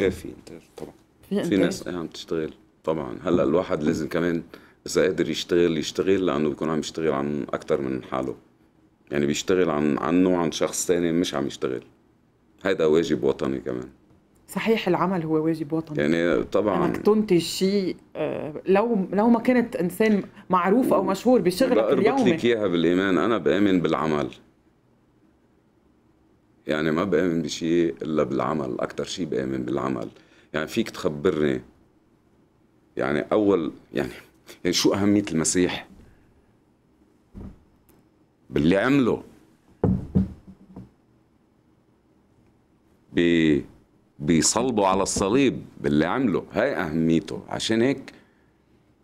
Speaker 2: ايه في انتاج طبعا في, انتاج؟ في ناس إيه، عم تشتغل طبعا هلا الواحد لازم كمان اذا قادر يشتغل يشتغل لانه بيكون عم يشتغل عن اكثر من حاله يعني بيشتغل عن عنه وعن شخص ثاني مش عم يشتغل هيدا واجب وطني كمان
Speaker 1: صحيح العمل هو واجب وطني
Speaker 2: يعني طبعا انك
Speaker 1: تنتج شيء آه، لو لو ما كنت انسان معروف او مشهور بشغلك اليومي اربط لك
Speaker 2: اياها بالايمان انا بامن بالعمل يعني ما بامن بشيء الا بالعمل اكثر شيء بامن بالعمل يعني فيك تخبرني يعني اول يعني يعني شو اهميه المسيح باللي عمله ب بيصلبوا على الصليب باللي عمله هاي اهميته عشان هيك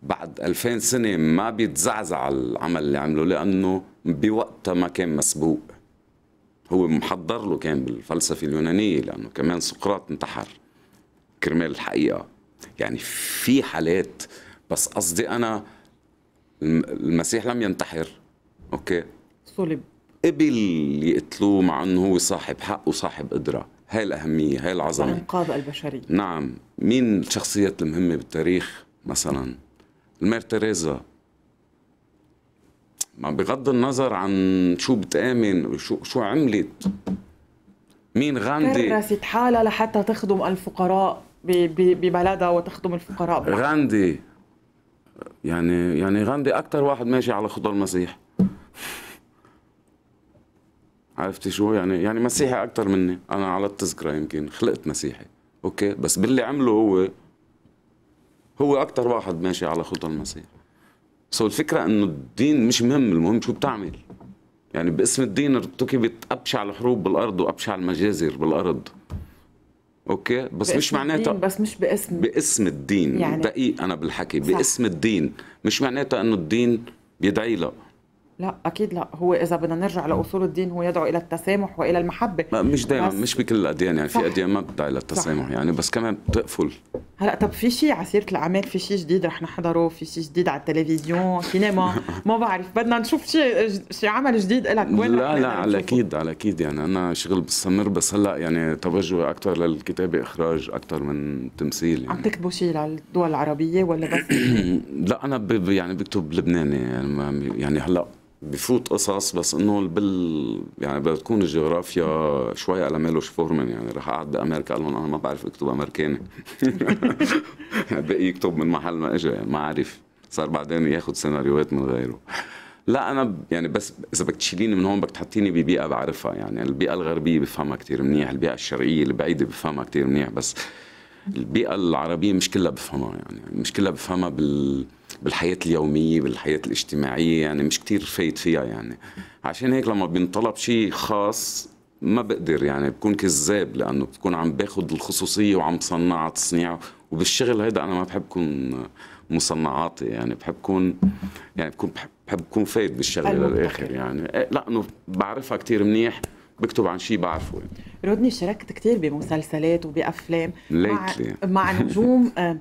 Speaker 2: بعد 2000 سنه ما بيتزعزع العمل اللي عمله لانه بوقتها ما كان مسبوق هو محضر له كان بالفلسفه اليونانيه لانه كمان سقراط انتحر كرمال الحقيقه يعني في حالات بس قصدي انا المسيح لم ينتحر اوكي صلب قبل يقتلوه مع انه هو صاحب حق وصاحب قدره هاي الأهمية هاي العظمة
Speaker 3: إنقاذ
Speaker 1: البشرية
Speaker 2: نعم مين الشخصيات المهمة بالتاريخ مثلا المير تيريزا ما بغض النظر عن شو بتآمن وشو شو عملت مين غاندي كرست
Speaker 1: حالها لحتى تخدم الفقراء ببلدها وتخدم الفقراء بحق.
Speaker 2: غاندي يعني يعني غاندي أكثر واحد ماشي على خطى المسيح عرفتي شو يعني يعني مسيحي اكثر مني انا على التذكره يمكن خلقت مسيحي اوكي بس باللي عمله هو هو اكثر واحد ماشي على خطى المسيح سو الفكره انه الدين مش مهم المهم شو بتعمل يعني باسم الدين ارتكبت ابشع الحروب بالارض وابشع المجازر بالارض اوكي بس مش معناتها بس مش باسم باسم الدين يعني دقيق انا بالحكي صح. باسم الدين مش معناتها انه الدين بيدعي له
Speaker 1: لا اكيد لا هو اذا بدنا نرجع لاصول الدين هو يدعو الى التسامح والى المحبه مش دائما مش
Speaker 2: بكل الاديان يعني صح. في اديان ما بتدعي للتسامح يعني بس كمان بتقفل
Speaker 1: هلا طب في شيء على سيره الاعمال في شيء جديد رح نحضره في شيء جديد على التلفزيون سينما (laughs) ما بعرف بدنا نشوف شيء شيء عمل جديد لك وين
Speaker 2: لا لا على اكيد على اكيد يعني انا شغل بستمر بس هلا يعني توجه اكثر للكتابه اخراج اكثر من تمثيل يعني.
Speaker 1: عم تكتبوا شيء للدول العربيه ولا بس
Speaker 2: (clears throat) لا انا يعني بكتب لبناني يعني, يعني هلا بفوت قصص بس انه بال يعني بدها تكون الجغرافيا شوي على ميلوش فورمان يعني رح اقعد بامريكا قال انا ما بعرف اكتب امريكاني (laughs) بقي يكتب من محل ما اجى يعني ما عارف صار بعدين ياخذ سيناريوهات من غيره لا انا يعني بس اذا بدك تشيليني من هون بدك تحطيني ببيئه بعرفها يعني البيئه الغربيه بفهمها كثير منيح البيئه الشرقيه البعيده بفهمها كثير منيح بس البيئه العربيه مش كلها بفهمها يعني مش كلها بفهمها بال بالحياة اليومية بالحياة الاجتماعية يعني مش كتير فايت فيها يعني عشان هيك لما بينطلب شيء خاص ما بقدر يعني بكون كذاب لأنه بتكون عم باخد الخصوصية وعم صنعها تصنيع وبالشغل هيدا أنا ما بحب كون مصنعاتي يعني بحب كون يعني بكون بحب, بحب كون فايت بالشغل للآخر يعني إيه، لأنه بعرفها كتير منيح بكتب عن شيء بعرفه يعني.
Speaker 1: رودني شاركت كثير بمسلسلات وبافلام
Speaker 2: مع, مع نجوم
Speaker 1: آه،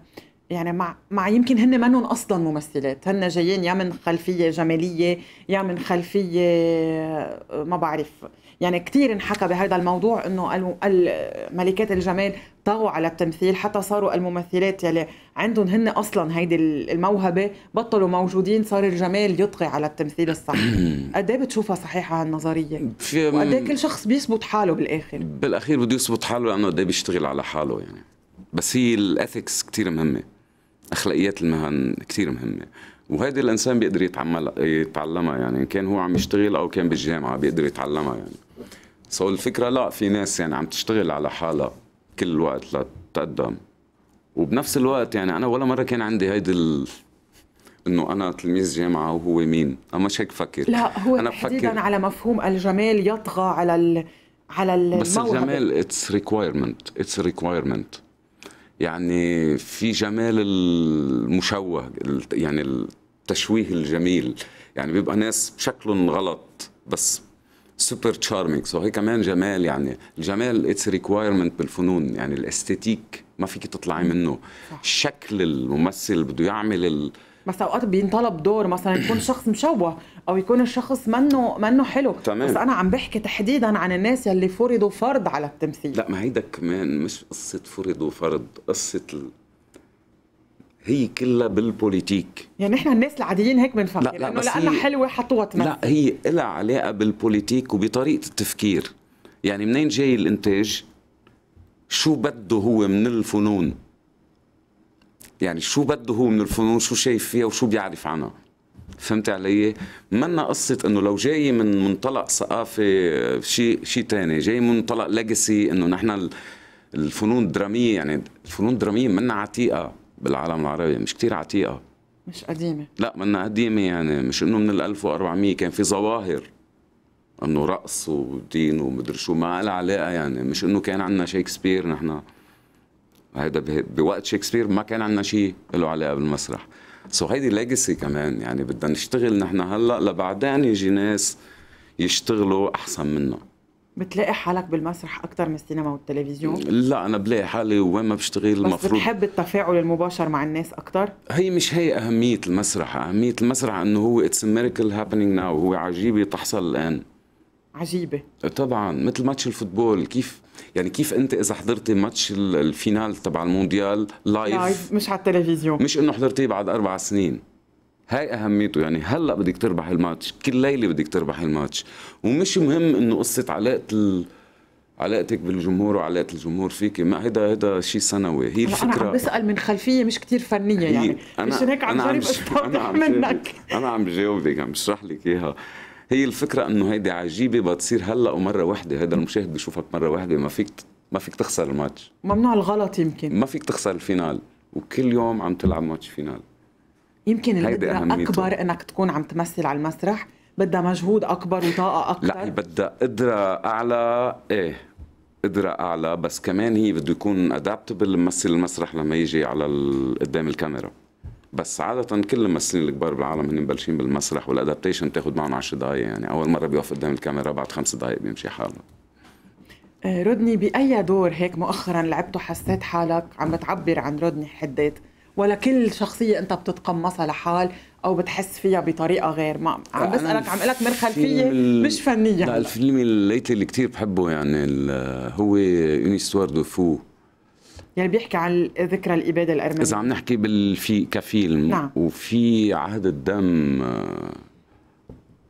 Speaker 1: يعني مع مع يمكن هن منهم اصلا ممثلات هن جايين يا من خلفيه جماليه يا من خلفيه آه، ما بعرف يعني كثير انحكى بهذا الموضوع انه ملكات الجمال طغوا على التمثيل حتى صاروا الممثلات يلي عندهم هن اصلا هيدي الموهبه بطلوا موجودين صار الجمال يطغي على التمثيل الصح (clears throat) قد ايه بتشوفها صحيحه هالنظريه
Speaker 2: وقد ايه كل
Speaker 1: شخص بيثبت حاله بالاخر
Speaker 2: بالاخير بده يثبت حاله لانه قد ايه بيشتغل على حاله يعني بس هي الاثكس كثير مهمه اخلاقيات المهن كثير مهمه وهيدي الانسان بيقدر يتعمل يتعلمها يعني ان كان هو عم يشتغل او كان بالجامعه بيقدر يتعلمها يعني سو الفكره لا في ناس يعني عم تشتغل على حالها كل الوقت لتتقدم وبنفس الوقت يعني انا ولا مره كان عندي هيدي ال... انه انا تلميذ جامعه وهو مين انا مش هيك بفكر لا هو أنا تحديدا
Speaker 1: على مفهوم الجمال يطغى على ال... على الموهبه بس الجمال
Speaker 2: اتس ريكوايرمنت اتس ريكوايرمنت يعني في جمال المشوه يعني التشويه الجميل يعني بيبقى ناس شكلهم غلط بس سوبر تشارمينج سو هي كمان جمال يعني الجمال اتس ريكوايرمنت بالفنون يعني الاستيتيك ما فيك تطلعي منه صح. شكل الممثل بده يعمل ال... بس اوقات
Speaker 1: بينطلب دور مثلا يكون (clears throat) شخص مشوه او يكون الشخص منه منه حلو تمام. بس انا عم بحكي تحديدا عن الناس يلي فرضوا فرض على
Speaker 2: التمثيل لا ما هيدا كمان مش قصه فرضوا فرض قصه ال... هي كلها بالبوليتيك
Speaker 1: يعني نحن الناس العاديين هيك بنفكر لا لا لانه لانها هي... حلوه حطوها تمثل لا
Speaker 2: هي لها علاقه بالبوليتيك وبطريقه التفكير يعني منين جاي الانتاج شو بده هو من الفنون يعني شو بده هو من الفنون شو شايف فيها وشو بيعرف عنها فهمت علي؟ منا قصة انه لو جاي من منطلق ثقافي شيء شيء ثاني، جاي من منطلق ليجسي انه نحن الفنون الدرامية يعني الفنون الدرامية منا عتيقة بالعالم العربي مش كتير عتيقة مش قديمة لا منا قديمة يعني مش انه من ال 1400 كان في ظواهر انه رقص ودين ومدري شو ما لها علاقة يعني مش انه كان عندنا شيكسبير نحن هذا بوقت شكسبير ما كان عندنا شيء له علاقه بالمسرح سو هيدي ليجسي كمان يعني بدنا نشتغل نحن هلا لبعدين يجي ناس يشتغلوا احسن منا
Speaker 1: بتلاقي حالك بالمسرح اكثر من السينما والتلفزيون
Speaker 2: لا انا بلاقي حالي وين ما بشتغل بس المفروض بتحب
Speaker 1: التفاعل المباشر مع الناس اكثر
Speaker 2: هي مش هي اهميه المسرح اهميه المسرح انه هو اتس ميريكل هابينج ناو هو عجيبه تحصل الان عجيبه طبعا مثل ماتش الفوتبول كيف يعني كيف انت اذا حضرتي ماتش الفينال تبع المونديال لايف, لايف
Speaker 1: مش على التلفزيون مش
Speaker 2: انه حضرتيه بعد اربع سنين هاي اهميته يعني هلا بدك تربح الماتش كل ليله بدك تربح الماتش ومش مهم انه قصه علاقه ال... علاقتك بالجمهور وعلاقه الجمهور فيك ما هيدا هيدا شيء سنوي هي الفكره انا عم بسال
Speaker 1: من خلفيه مش كتير فنيه يعني مش مشان هيك عم جرب استوضح منك
Speaker 2: انا عم بجاوبك عم بشرح لك اياها هي الفكره انه هيدي عجيبه بتصير هلا ومره واحده هيدا المشاهد بيشوفك مره واحده ما فيك ما فيك تخسر الماتش
Speaker 1: ممنوع الغلط يمكن
Speaker 2: ما فيك تخسر الفينال وكل يوم عم تلعب ماتش فينال
Speaker 1: يمكن القدرة أكبر إنك تكون عم تمثل على المسرح بدها مجهود أكبر وطاقة
Speaker 2: أكبر لا بدها قدرة أعلى إيه قدرة أعلى بس كمان هي بده يكون أدابتبل ممثل المسرح لما يجي على قدام الكاميرا بس عادة كل الممثلين الكبار بالعالم هن مبلشين بالمسرح والادابتيشن بتاخذ معهم 10 دقائق يعني اول مره بيقف قدام الكاميرا بعد خمس دقائق بيمشي حاله
Speaker 1: آه، رودني بأي دور هيك مؤخرا لعبته حسيت حالك عم بتعبر عن رودني حداد ولا كل شخصية أنت بتتقمصها لحال أو بتحس فيها بطريقة غير ما عم بسألك عم لك من خلفية مش فنية لا
Speaker 2: الفيلم اللي كتير بحبه يعني هو اون ستوار دو فو
Speaker 1: يعني بيحكي عن ذكرى الاباده الارمنيه اذا عم
Speaker 2: نحكي بالفي كفيلم نعم. وفي عهد الدم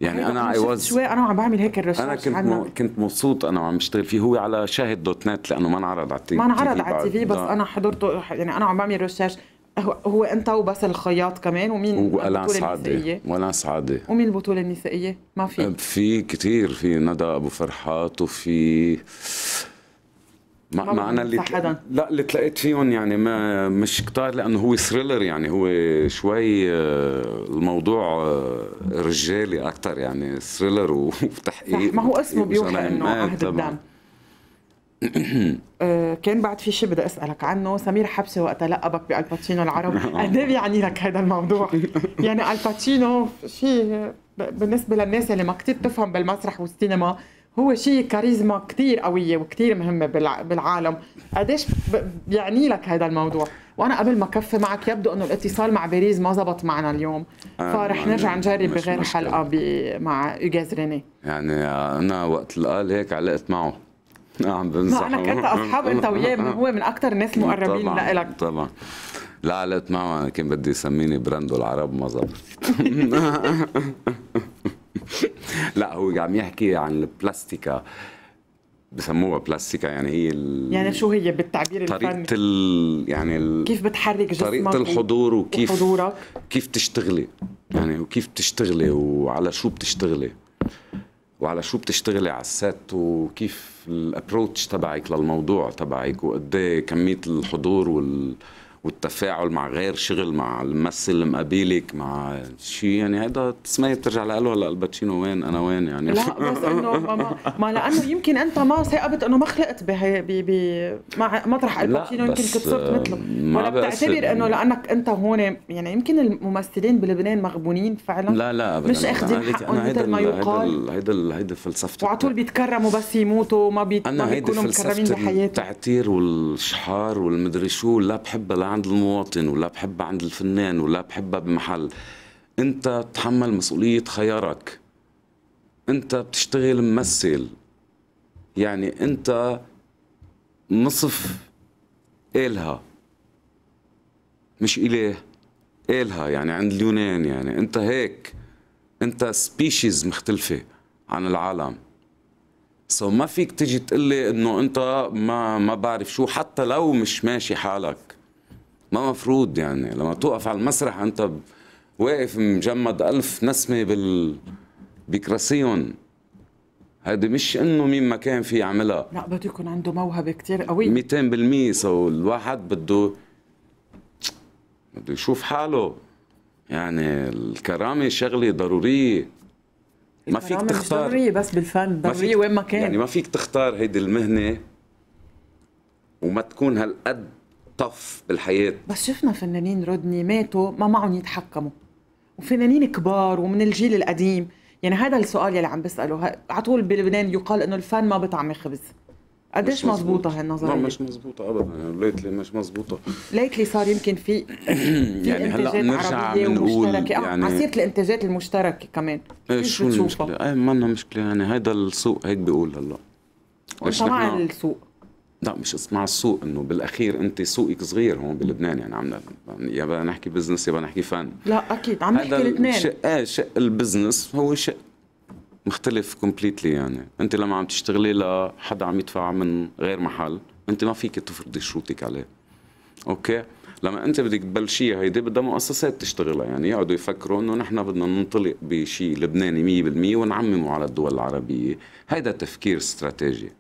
Speaker 2: يعني انا اي واز شوي
Speaker 1: انا عم بعمل هيك الرسائل انا كنت م...
Speaker 2: كنت مبسوط انا وعم بشتغل فيه هو على شاهد دوت نت لانه ما انعرض على التي ما انعرض على التي في بس نعم. انا
Speaker 1: حضرته يعني انا عم بعمل ريسيرش هو هو انت وبس الخياط كمان ومين البطولة النسائيه
Speaker 2: ولا سعاده
Speaker 1: ومين البطوله النسائيه
Speaker 2: ما في في كثير في ندى ابو فرحات وفي ما, ما انا اللي حدا. لا اللي تلاقيت فيهم يعني ما مش كتار لانه هو ثريلر يعني هو شوي آه، الموضوع آه، رجالي اكثر يعني ثريلر (laughs) وتحقيق ما هو اسمه بيوحي انه عهد (clears throat) الدم
Speaker 1: آه، كان بعد في شيء بدي اسالك عنه سمير حبسي وقتها لقبك بالباتشينو العربي (laughs) قد ايه بيعني لك هذا الموضوع (laughs) يعني الباتشينو شيء بالنسبه للناس اللي ما كثير تفهم بالمسرح والسينما هو شيء كاريزما كثير قوية وكثير مهمة بالعالم قديش بيعني لك هذا الموضوع وأنا قبل ما كفي معك يبدو أنه الاتصال مع باريس ما زبط معنا اليوم
Speaker 2: آه، فرح يعني نرجع نجرب بغير
Speaker 1: حلقة مع إيجاز ريني
Speaker 2: يعني أنا وقت قال هيك علقت معه (laughs) نعم بمزح انك انت اصحاب انت وياه (laughs)
Speaker 1: هو من اكثر الناس المقربين لإلك
Speaker 2: طبعا لا علقت معه انا كان بدي يسميني براندو العرب ما زبط (laughs) (laughs) لا هو عم يحكي عن البلاستيكا بسموها بلاستيكا يعني هي ال...
Speaker 1: يعني شو هي بالتعبير طريقة الفني طريقة
Speaker 2: ال... يعني ال... كيف
Speaker 1: بتحرك جسمك طريقة الحضور وكيف وحضورك
Speaker 2: كيف تشتغلي يعني وكيف بتشتغلي وعلى شو بتشتغلي وعلى شو بتشتغلي على الست وكيف الابروتش تبعك للموضوع تبعك وقد إيه كمية الحضور وال والتفاعل مع غير شغل مع الممثل اللي مقابلك مع شيء يعني هذا تسمية بترجع لها ولا الباتشينو وين انا وين يعني لا بس انه ما, ما لانه
Speaker 1: يمكن انت ما ثاقبت انه ما خلقت بهي ب ب مع مطرح الباتشينو يمكن كنت صرت مثله ولا بتعتبر انه لانك انت هون يعني يمكن الممثلين بلبنان مغبونين فعلا لا لا أبداً مش اخذين حقهم مثل ما يقال
Speaker 2: هيدا هيدا فلسفتي
Speaker 1: وعلى طول بيتكرموا بس يموتوا ما, بيكونوا مكرمين بحياتهم
Speaker 2: التعتير والشحار والمدري شو لا بحبها لا عند المواطن ولا بحبها عند الفنان ولا بحبها بمحل انت بتتحمل مسؤوليه خيارك انت بتشتغل ممثل يعني انت نصف إلها مش اله إلها يعني عند اليونان يعني أنت هيك أنت سبيشيز مختلفة عن العالم سو so ما فيك تجي تقلي إنه أنت ما ما بعرف شو حتى لو مش ماشي حالك ما مفروض يعني لما توقف على المسرح انت واقف مجمد ألف نسمة بال بكراسيون هيدي مش انه مين ما كان في يعملها
Speaker 1: لا بده يكون عنده موهبه كثير
Speaker 2: قويه 200% سو الواحد بده بده يشوف حاله يعني الكرامه شغله ضروريه ما فيك تختار مش ضروريه
Speaker 1: بس بالفن ضروريه وين ما كان يعني
Speaker 2: ما فيك تختار هيدي المهنه وما تكون هالقد طف بالحياه
Speaker 1: بس شفنا فنانين رودني ماتوا ما معهم يتحكموا وفنانين كبار ومن الجيل القديم يعني هذا السؤال يلي عم بساله على طول بلبنان يقال انه الفن ما بطعم خبز
Speaker 2: قديش مزبوطه هالنظريه؟ لا مش مزبوطه ابدا ليتلي مش مزبوطه
Speaker 1: ليتلي صار يمكن في, (clears throat)
Speaker 2: في يعني هلا بنرجع بنقول آه، يعني على سيره
Speaker 1: الانتاجات المشتركه كمان ايه شو المشكله؟
Speaker 2: ايه مانا مشكله يعني هيدا السوق هيك بيقول هلا وانت السوق لا مش مع السوق انه بالاخير انت سوقك صغير هون بلبنان يعني عم يا بدنا نحكي بزنس يا بدنا نحكي فن
Speaker 1: لا اكيد عم نحكي لبنان شق
Speaker 2: ايه شق البزنس هو شق مختلف كومبليتلي يعني انت لما عم تشتغلي لحدا عم يدفع من غير محل انت ما فيك تفرضي شروطك عليه اوكي لما انت بدك تبلشي هيدي بدها مؤسسات تشتغلها يعني يقعدوا يفكروا انه نحن بدنا ننطلق بشيء لبناني 100% ونعممه على الدول العربيه هيدا تفكير استراتيجي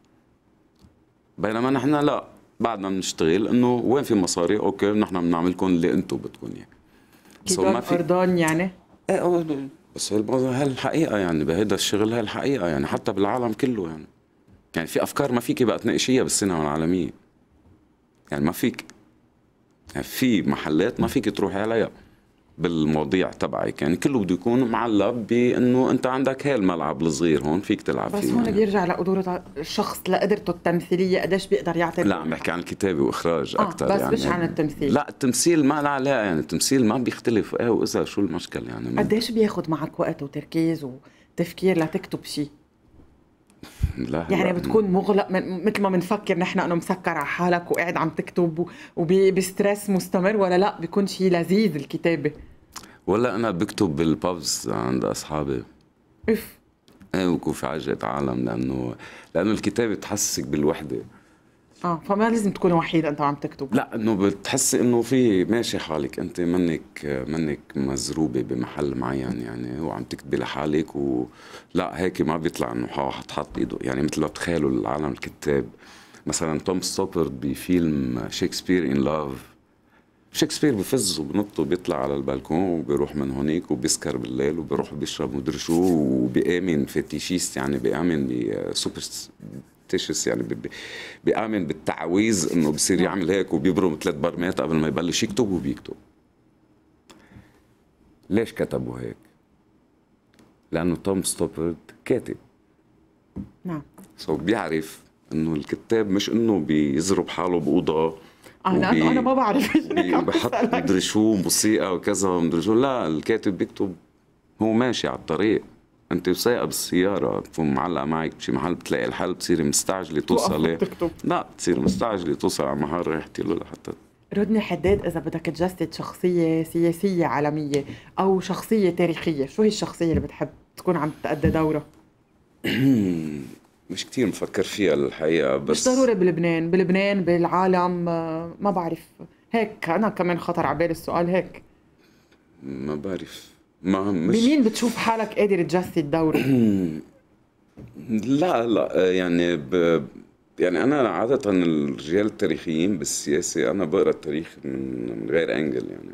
Speaker 2: بينما نحن لا بعدنا بنشتغل انه وين في مصاري اوكي نحن بنعملكم اللي انتم بدكم اياه كبار
Speaker 1: في... يعني
Speaker 2: ايه بس هالحقيقه يعني بهيدا الشغل هالحقيقه يعني حتى بالعالم كله يعني يعني في افكار ما فيك بقى تناقشيها بالسينما العالميه يعني ما فيك يعني في محلات ما فيك تروحي عليها بالمواضيع تبعك يعني كله بده يكون معلب بانه انت عندك هالملعب الصغير هون فيك تلعب فيه بس هون
Speaker 1: بيرجع يعني. لقدرة الشخص لقدرته التمثيليه قديش بيقدر يعطي لا
Speaker 2: عم بحكي عن الكتابه واخراج آه اكثر بس يعني مش عن التمثيل لا التمثيل ما له علاقه يعني التمثيل ما بيختلف ايه واذا شو المشكله يعني
Speaker 1: قديش بياخذ معك وقت وتركيز وتفكير لتكتب شيء لا يعني بتكون مغلق من مثل ما بنفكر نحن انه مسكر على حالك وقاعد عم تكتب وبستريس مستمر ولا لا بيكون شيء لذيذ الكتابه
Speaker 2: ولا انا بكتب بالبابز عند اصحابي اف ايه وكون في عجقة عالم لانه لانه الكتابه بتحسسك بالوحده
Speaker 1: اه فما لازم تكون وحيد انت وعم تكتب
Speaker 2: لا انه بتحس انه في ماشي حالك انت منك منك مزروبه بمحل معين يعني وعم تكتبي لحالك ولا هيك ما بيطلع انه حتحط حط ايده يعني مثل لو تخيلوا العالم الكتاب مثلا توم ستوبرد بفيلم شكسبير ان لاف شكسبير بفز وبنط وبيطلع على البالكون وبيروح من هونيك وبيسكر بالليل وبيروح بيشرب مدري شو وبيامن فتيشيست يعني بيامن بسوبر تشس يعني بيامن بالتعويذ انه بصير نعم. يعمل هيك وبيبرم ثلاث برمات قبل ما يبلش يكتب وبيكتب ليش كتبوا هيك؟ لانه توم ستوبرد كاتب نعم سو so بيعرف انه الكتاب مش انه بيزرب حاله باوضه انا آه، وبي... انا ما
Speaker 1: بعرف (laughs)
Speaker 2: (laughs) بحط مدري شو موسيقى وكذا ومدري شو لا الكاتب بيكتب هو ماشي على الطريق انت سايقه بالسياره بتكون معلقه معك بشي محل بتلاقي الحل بتصيري مستعجله توصلي لا بتصير مستعجله توصل على محل ريحتي له لحتى
Speaker 1: ردني حداد اذا بدك تجسد شخصيه سياسيه عالميه او شخصيه تاريخيه شو هي الشخصيه اللي بتحب تكون عم تأدي دورها
Speaker 2: (clears throat) مش كثير مفكر فيها الحقيقه بس مش ضروري
Speaker 1: بلبنان بلبنان بالعالم آه، ما بعرف هيك انا كمان خطر على بالي السؤال هيك
Speaker 2: ما بعرف ما مش بمين
Speaker 1: بتشوف حالك قادر تجسد دوره؟
Speaker 2: (clears throat) لا لا يعني ب... يعني انا عاده الرجال التاريخيين بالسياسه انا بقرا التاريخ من, من غير انجل يعني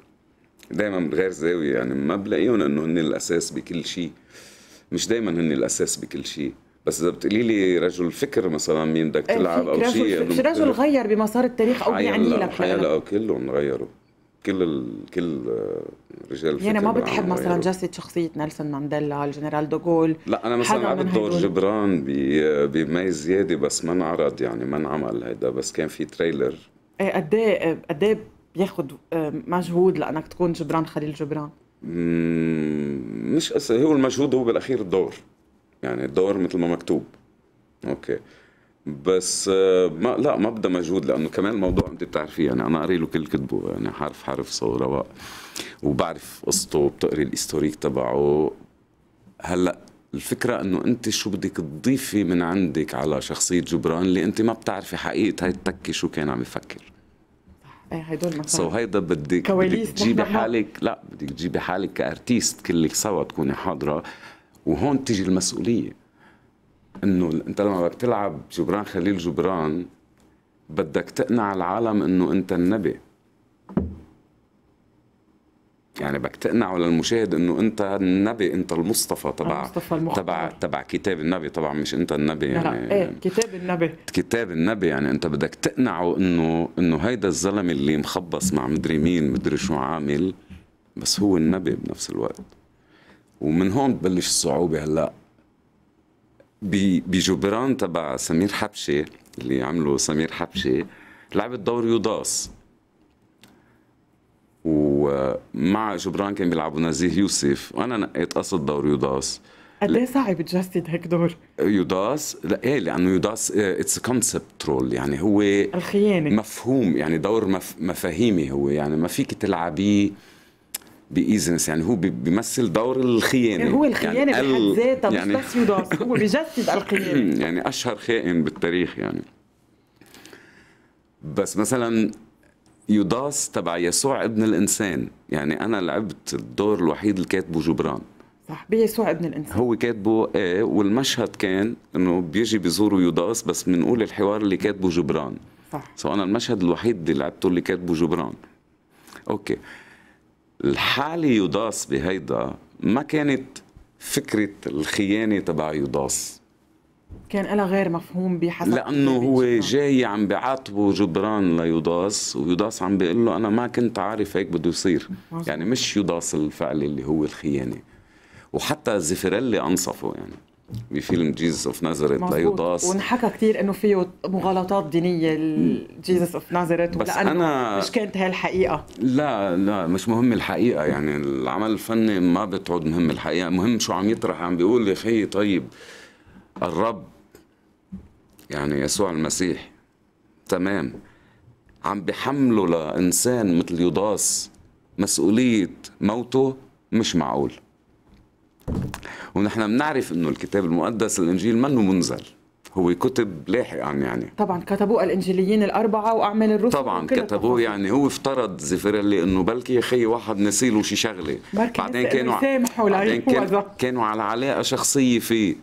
Speaker 2: دائما من غير زاويه يعني ما بلاقيهم انه هن الاساس بكل شيء مش دائما هن الاساس بكل شيء بس اذا بتقولي لي رجل فكر مثلا مين بدك إيه، تلعب او شيء مش رجل
Speaker 1: غير بمسار التاريخ او بيعني لك حيلا
Speaker 2: كلهم غيروا كل ال... كل رجال يعني ما بتحب مثلا
Speaker 1: جسد شخصيه نيلسون مانديلا الجنرال دوغول لا انا مثلا عملت دور
Speaker 2: جبران بمي زياده بس ما انعرض يعني ما انعمل هيدا بس كان في تريلر
Speaker 1: ايه قد ايه قد ايه بياخذ آه، مجهود لانك تكون جبران خليل جبران
Speaker 2: مش أس... هو المجهود هو بالاخير الدور يعني الدور مثل ما مكتوب اوكي بس آه، ما لا ما بدها مجهود لانه كمان الموضوع انت بتعرفيه يعني انا قاري له كل كتبه يعني حرف حرف صو رواق وبعرف قصته بتقري الهستوريك تبعه هلا الفكره انه انت شو بدك تضيفي من عندك على شخصيه جبران اللي انت ما بتعرفي حقيقه هاي التكه شو كان عم يفكر
Speaker 1: إيه، هدول مثلا سو
Speaker 2: هيدا بدك بدك تجيبي حالك لا بدك تجيبي حالك كارتيست كلك سوا تكوني حاضره وهون تيجي المسؤوليه انه انت لما بدك تلعب جبران خليل جبران بدك تقنع العالم انه انت النبي يعني بدك تقنعه للمشاهد انه انت النبي انت المصطفى تبع تبع تبع كتاب النبي طبعا مش انت النبي يعني لا
Speaker 1: ايه كتاب النبي
Speaker 2: كتاب النبي يعني انت بدك تقنعه انه انه هيدا الزلمه اللي مخبص مع مدري مين مدري شو عامل بس هو النبي بنفس الوقت ومن هون بتبلش الصعوبه هلا بجبران تبع سمير حبشه اللي عمله سمير حبشه لعبت دور يوداس ومع جبران كان بيلعبوا نزيه يوسف وانا نقيت قصد دور يوداس قد ايه
Speaker 1: صعب تجسد هيك دور؟
Speaker 2: يوداس لا ايه لانه يوداس اتس كونسبت رول يعني هو الخيانه مفهوم يعني دور مف... مفاهيمي هو يعني ما فيك تلعبيه بايزنس يعني هو بيمثل دور الخيانه يعني هو الخيانه يعني بحد ذاتها يعني مش بس
Speaker 1: يدرس هو (laughs) بيجسد الخيانه
Speaker 2: يعني اشهر خائن بالتاريخ يعني بس مثلا يوداس تبع يسوع ابن الانسان يعني انا لعبت الدور الوحيد اللي كاتبه جبران
Speaker 1: صح بيسوع ابن الانسان
Speaker 2: هو كاتبه ايه والمشهد كان انه بيجي بيزوروا يوداس بس بنقول الحوار اللي كاتبه جبران صح سو انا المشهد الوحيد اللي لعبته اللي كاتبه جبران اوكي الحالة يضاس بهيدا ما كانت فكرة الخيانة تبع يضاس
Speaker 1: كان لها غير مفهوم بحسب
Speaker 2: لأنه هو جاي عم بيعاتبه جبران ليوداس ويوداس عم بيقول له أنا ما كنت عارف هيك بده يصير يعني مش يوداس الفعل اللي هو الخيانة وحتى زفريلي أنصفه يعني بفيلم جيزس اوف نازاريت لا يضاس ونحكى
Speaker 1: كثير انه فيه مغالطات دينيه جيزس اوف نازاريت بس انا مش كانت هي الحقيقه
Speaker 2: لا لا مش مهم الحقيقه يعني العمل الفني ما بتعود مهم الحقيقه مهم شو عم يطرح عم بيقول يا اخي طيب الرب يعني يسوع المسيح تمام عم بحمله لانسان مثل يضاس مسؤوليه موته مش معقول ونحن بنعرف انه الكتاب المقدس الانجيل منه منزل هو كتب لاحقا يعني
Speaker 1: طبعا كتبوه الانجيليين الاربعه واعمال الرسل طبعا
Speaker 2: كتبوه يعني هو افترض زفيرلي انه بلكي يا خي واحد نسي له شي شغله بعدين كانوا بعدين كانوا على علاقه شخصيه فيه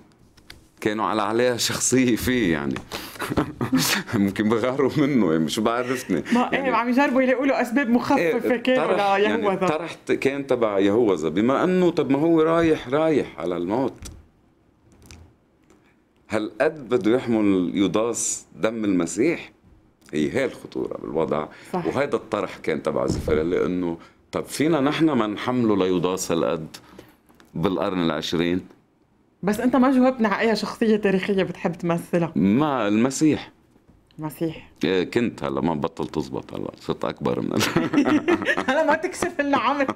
Speaker 2: كانوا على عليها شخصيه فيه يعني (laughs) ممكن بغاروا منه يعني شو بعرفني ما إيه، يعني عم
Speaker 1: يجربوا يلاقوا له اسباب مخففه إيه كانوا ليهوذا يعني طرحت
Speaker 2: كان تبع يهوذا بما انه طب ما هو رايح رايح على الموت هالقد بده يحمل يضاس دم المسيح هي هي الخطوره بالوضع صح. الطرح كان تبع زفريلي انه طب فينا نحن ما نحمله ليضاس هالقد بالقرن العشرين
Speaker 1: بس انت ما جاوبتني على اي شخصيه تاريخيه بتحب تمثلها
Speaker 2: ما المسيح مسيح إيه، كنت هلا ما بطل تزبط هلا صرت اكبر من (laughs)
Speaker 1: هلا ما تكشف لنا عمرك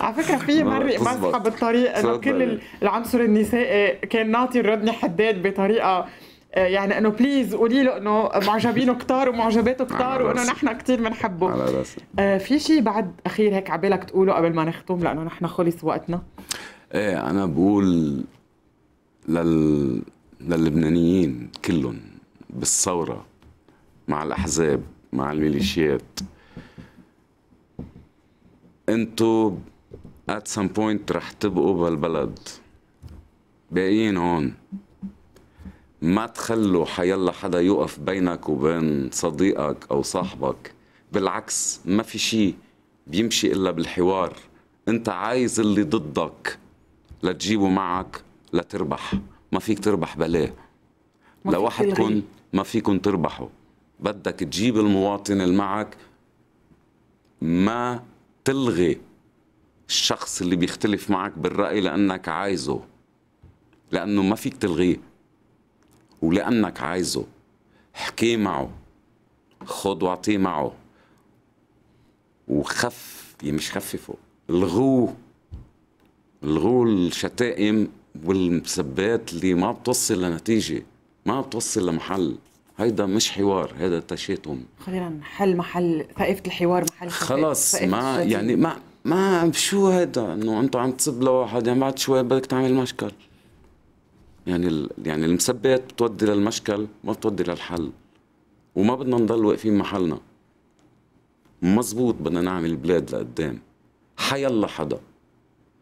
Speaker 1: على فكره في (laughs) مره مسحه بالطريق انه كل العنصر النسائي إيه، كان ناطي ردني حداد بطريقه إيه، يعني انه بليز قولي له انه معجبينه كتار ومعجباته كتار وانه نحن كثير بنحبه على راسي في شيء بعد اخير هيك على بالك تقوله قبل ما نختم لانه نحن خلص وقتنا
Speaker 2: ايه انا بقول لل للبنانيين كلهم بالثوره مع الاحزاب مع الميليشيات انتو ات سام بوينت رح تبقوا بهالبلد باقيين هون ما تخلوا حيلا حدا يوقف بينك وبين صديقك او صاحبك بالعكس ما في شيء بيمشي الا بالحوار انت عايز اللي ضدك لتجيبه معك لتربح ما فيك تربح بلاه لوحدكم ما فيكم تربحوا بدك تجيب المواطن اللي معك ما تلغي الشخص اللي بيختلف معك بالرأي لأنك عايزه لأنه ما فيك تلغيه ولأنك عايزه احكي معه خد واعطيه معه وخف يعني مش خففه الغوه الغول الشتائم والمسبات اللي ما بتوصل لنتيجه ما بتوصل لمحل هيدا مش حوار هيدا تشاتم
Speaker 1: خلينا نحل محل ثقافه الحوار محل خلص ما يعني ما
Speaker 2: ما شو هيدا انه انت عم تسب لواحد يعني بعد شوي بدك تعمل مشكل يعني يعني المسبات بتودي للمشكل ما بتودي للحل وما بدنا نضل واقفين محلنا مزبوط بدنا نعمل بلاد لقدام حيالله حدا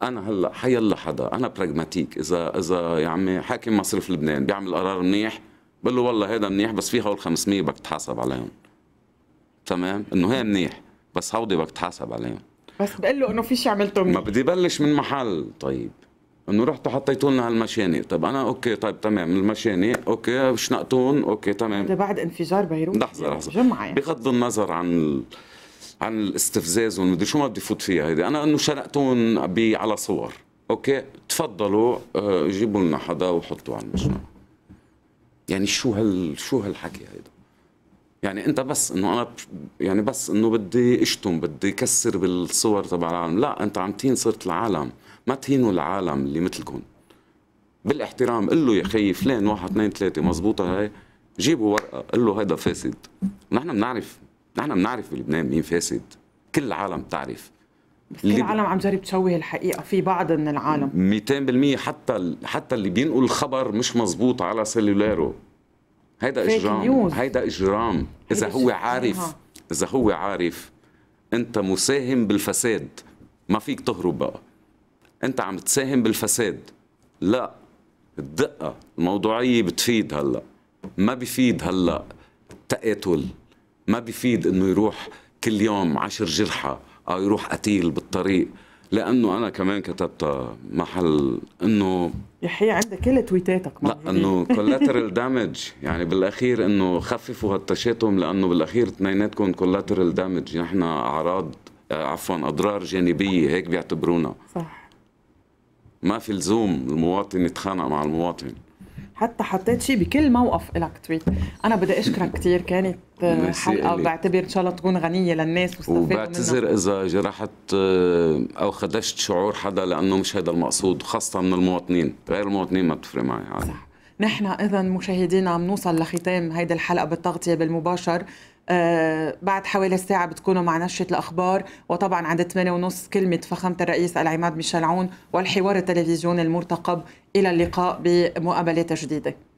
Speaker 2: انا هلا حيلا حدا انا براغماتيك اذا اذا يا عمي حاكم مصرف لبنان بيعمل قرار منيح بقول له والله هذا منيح بس في هول 500 بدك تحاسب عليهم تمام انه هي منيح بس هودي بدك تحاسب عليهم
Speaker 1: بس بقول له انه في شيء عملته منيح ما
Speaker 2: بدي بلش من محل طيب انه رحتوا حطيتوا لنا هالمشانق طيب انا اوكي طيب تمام المشانق اوكي شنقتون اوكي تمام ده
Speaker 1: بعد انفجار بيروت لحظه لحظه جمعه يعني.
Speaker 2: بغض النظر عن عن الاستفزاز والمدري شو ما بدي فوت فيها هيدي انا انه شنقتون على صور اوكي تفضلوا آه، جيبوا لنا حدا وحطوا على المجمع يعني شو هال شو هالحكي هيدا يعني انت بس انه انا يعني بس انه بدي اشتم بدي كسر بالصور تبع العالم لا انت عم تهين صرت العالم ما تهينوا العالم اللي مثلكم بالاحترام قل له يا خيي فلان واحد اثنين ثلاثه مزبوطه هاي جيبوا ورقه قل له هيدا فاسد نحن بنعرف نحن بنعرف بلبنان مين فاسد كل العالم بتعرف كل العالم
Speaker 1: عم جرب تشوه الحقيقه في بعض من العالم
Speaker 2: 200% حتى حتى اللي بينقل الخبر مش مزبوط على سيلولارو هيدا اجرام هيدا اجرام اذا هو يعني عارف اذا هو عارف انت مساهم بالفساد ما فيك تهرب بقى انت عم تساهم بالفساد لا الدقه الموضوعيه بتفيد هلا ما بفيد هلا التقاتل ما بيفيد انه يروح كل يوم عشر جرحى او يروح قتيل بالطريق لانه انا كمان كتبتها محل انه
Speaker 1: يحيى عندك كل تويتاتك لا انه كولاترال
Speaker 2: دامج (laughs) يعني بالاخير انه خففوا هالتشاتم لانه بالاخير اثنيناتكم كولاترال دامج نحن اعراض آه، عفوا اضرار جانبيه هيك بيعتبرونا صح ما في لزوم المواطن يتخانق مع المواطن
Speaker 1: حتى حطيت شيء بكل موقف لك تويت انا بدي اشكرك كثير كانت آه، حلقه بعتبر ان شاء الله تكون غنيه للناس وبعتذر
Speaker 2: اذا جرحت آه، او خدشت شعور حدا لانه مش هذا المقصود خاصه من المواطنين غير المواطنين ما بتفرق معي عادي. صح
Speaker 1: نحن اذا مشاهدينا عم نوصل لختام هيدي الحلقه بالتغطيه بالمباشر آه، بعد حوالي ساعة بتكونوا مع نشرة الأخبار وطبعا عند 8 ونص كلمة فخامة الرئيس العماد ميشيل عون والحوار التلفزيوني المرتقب إلى اللقاء بمقابلة جديدة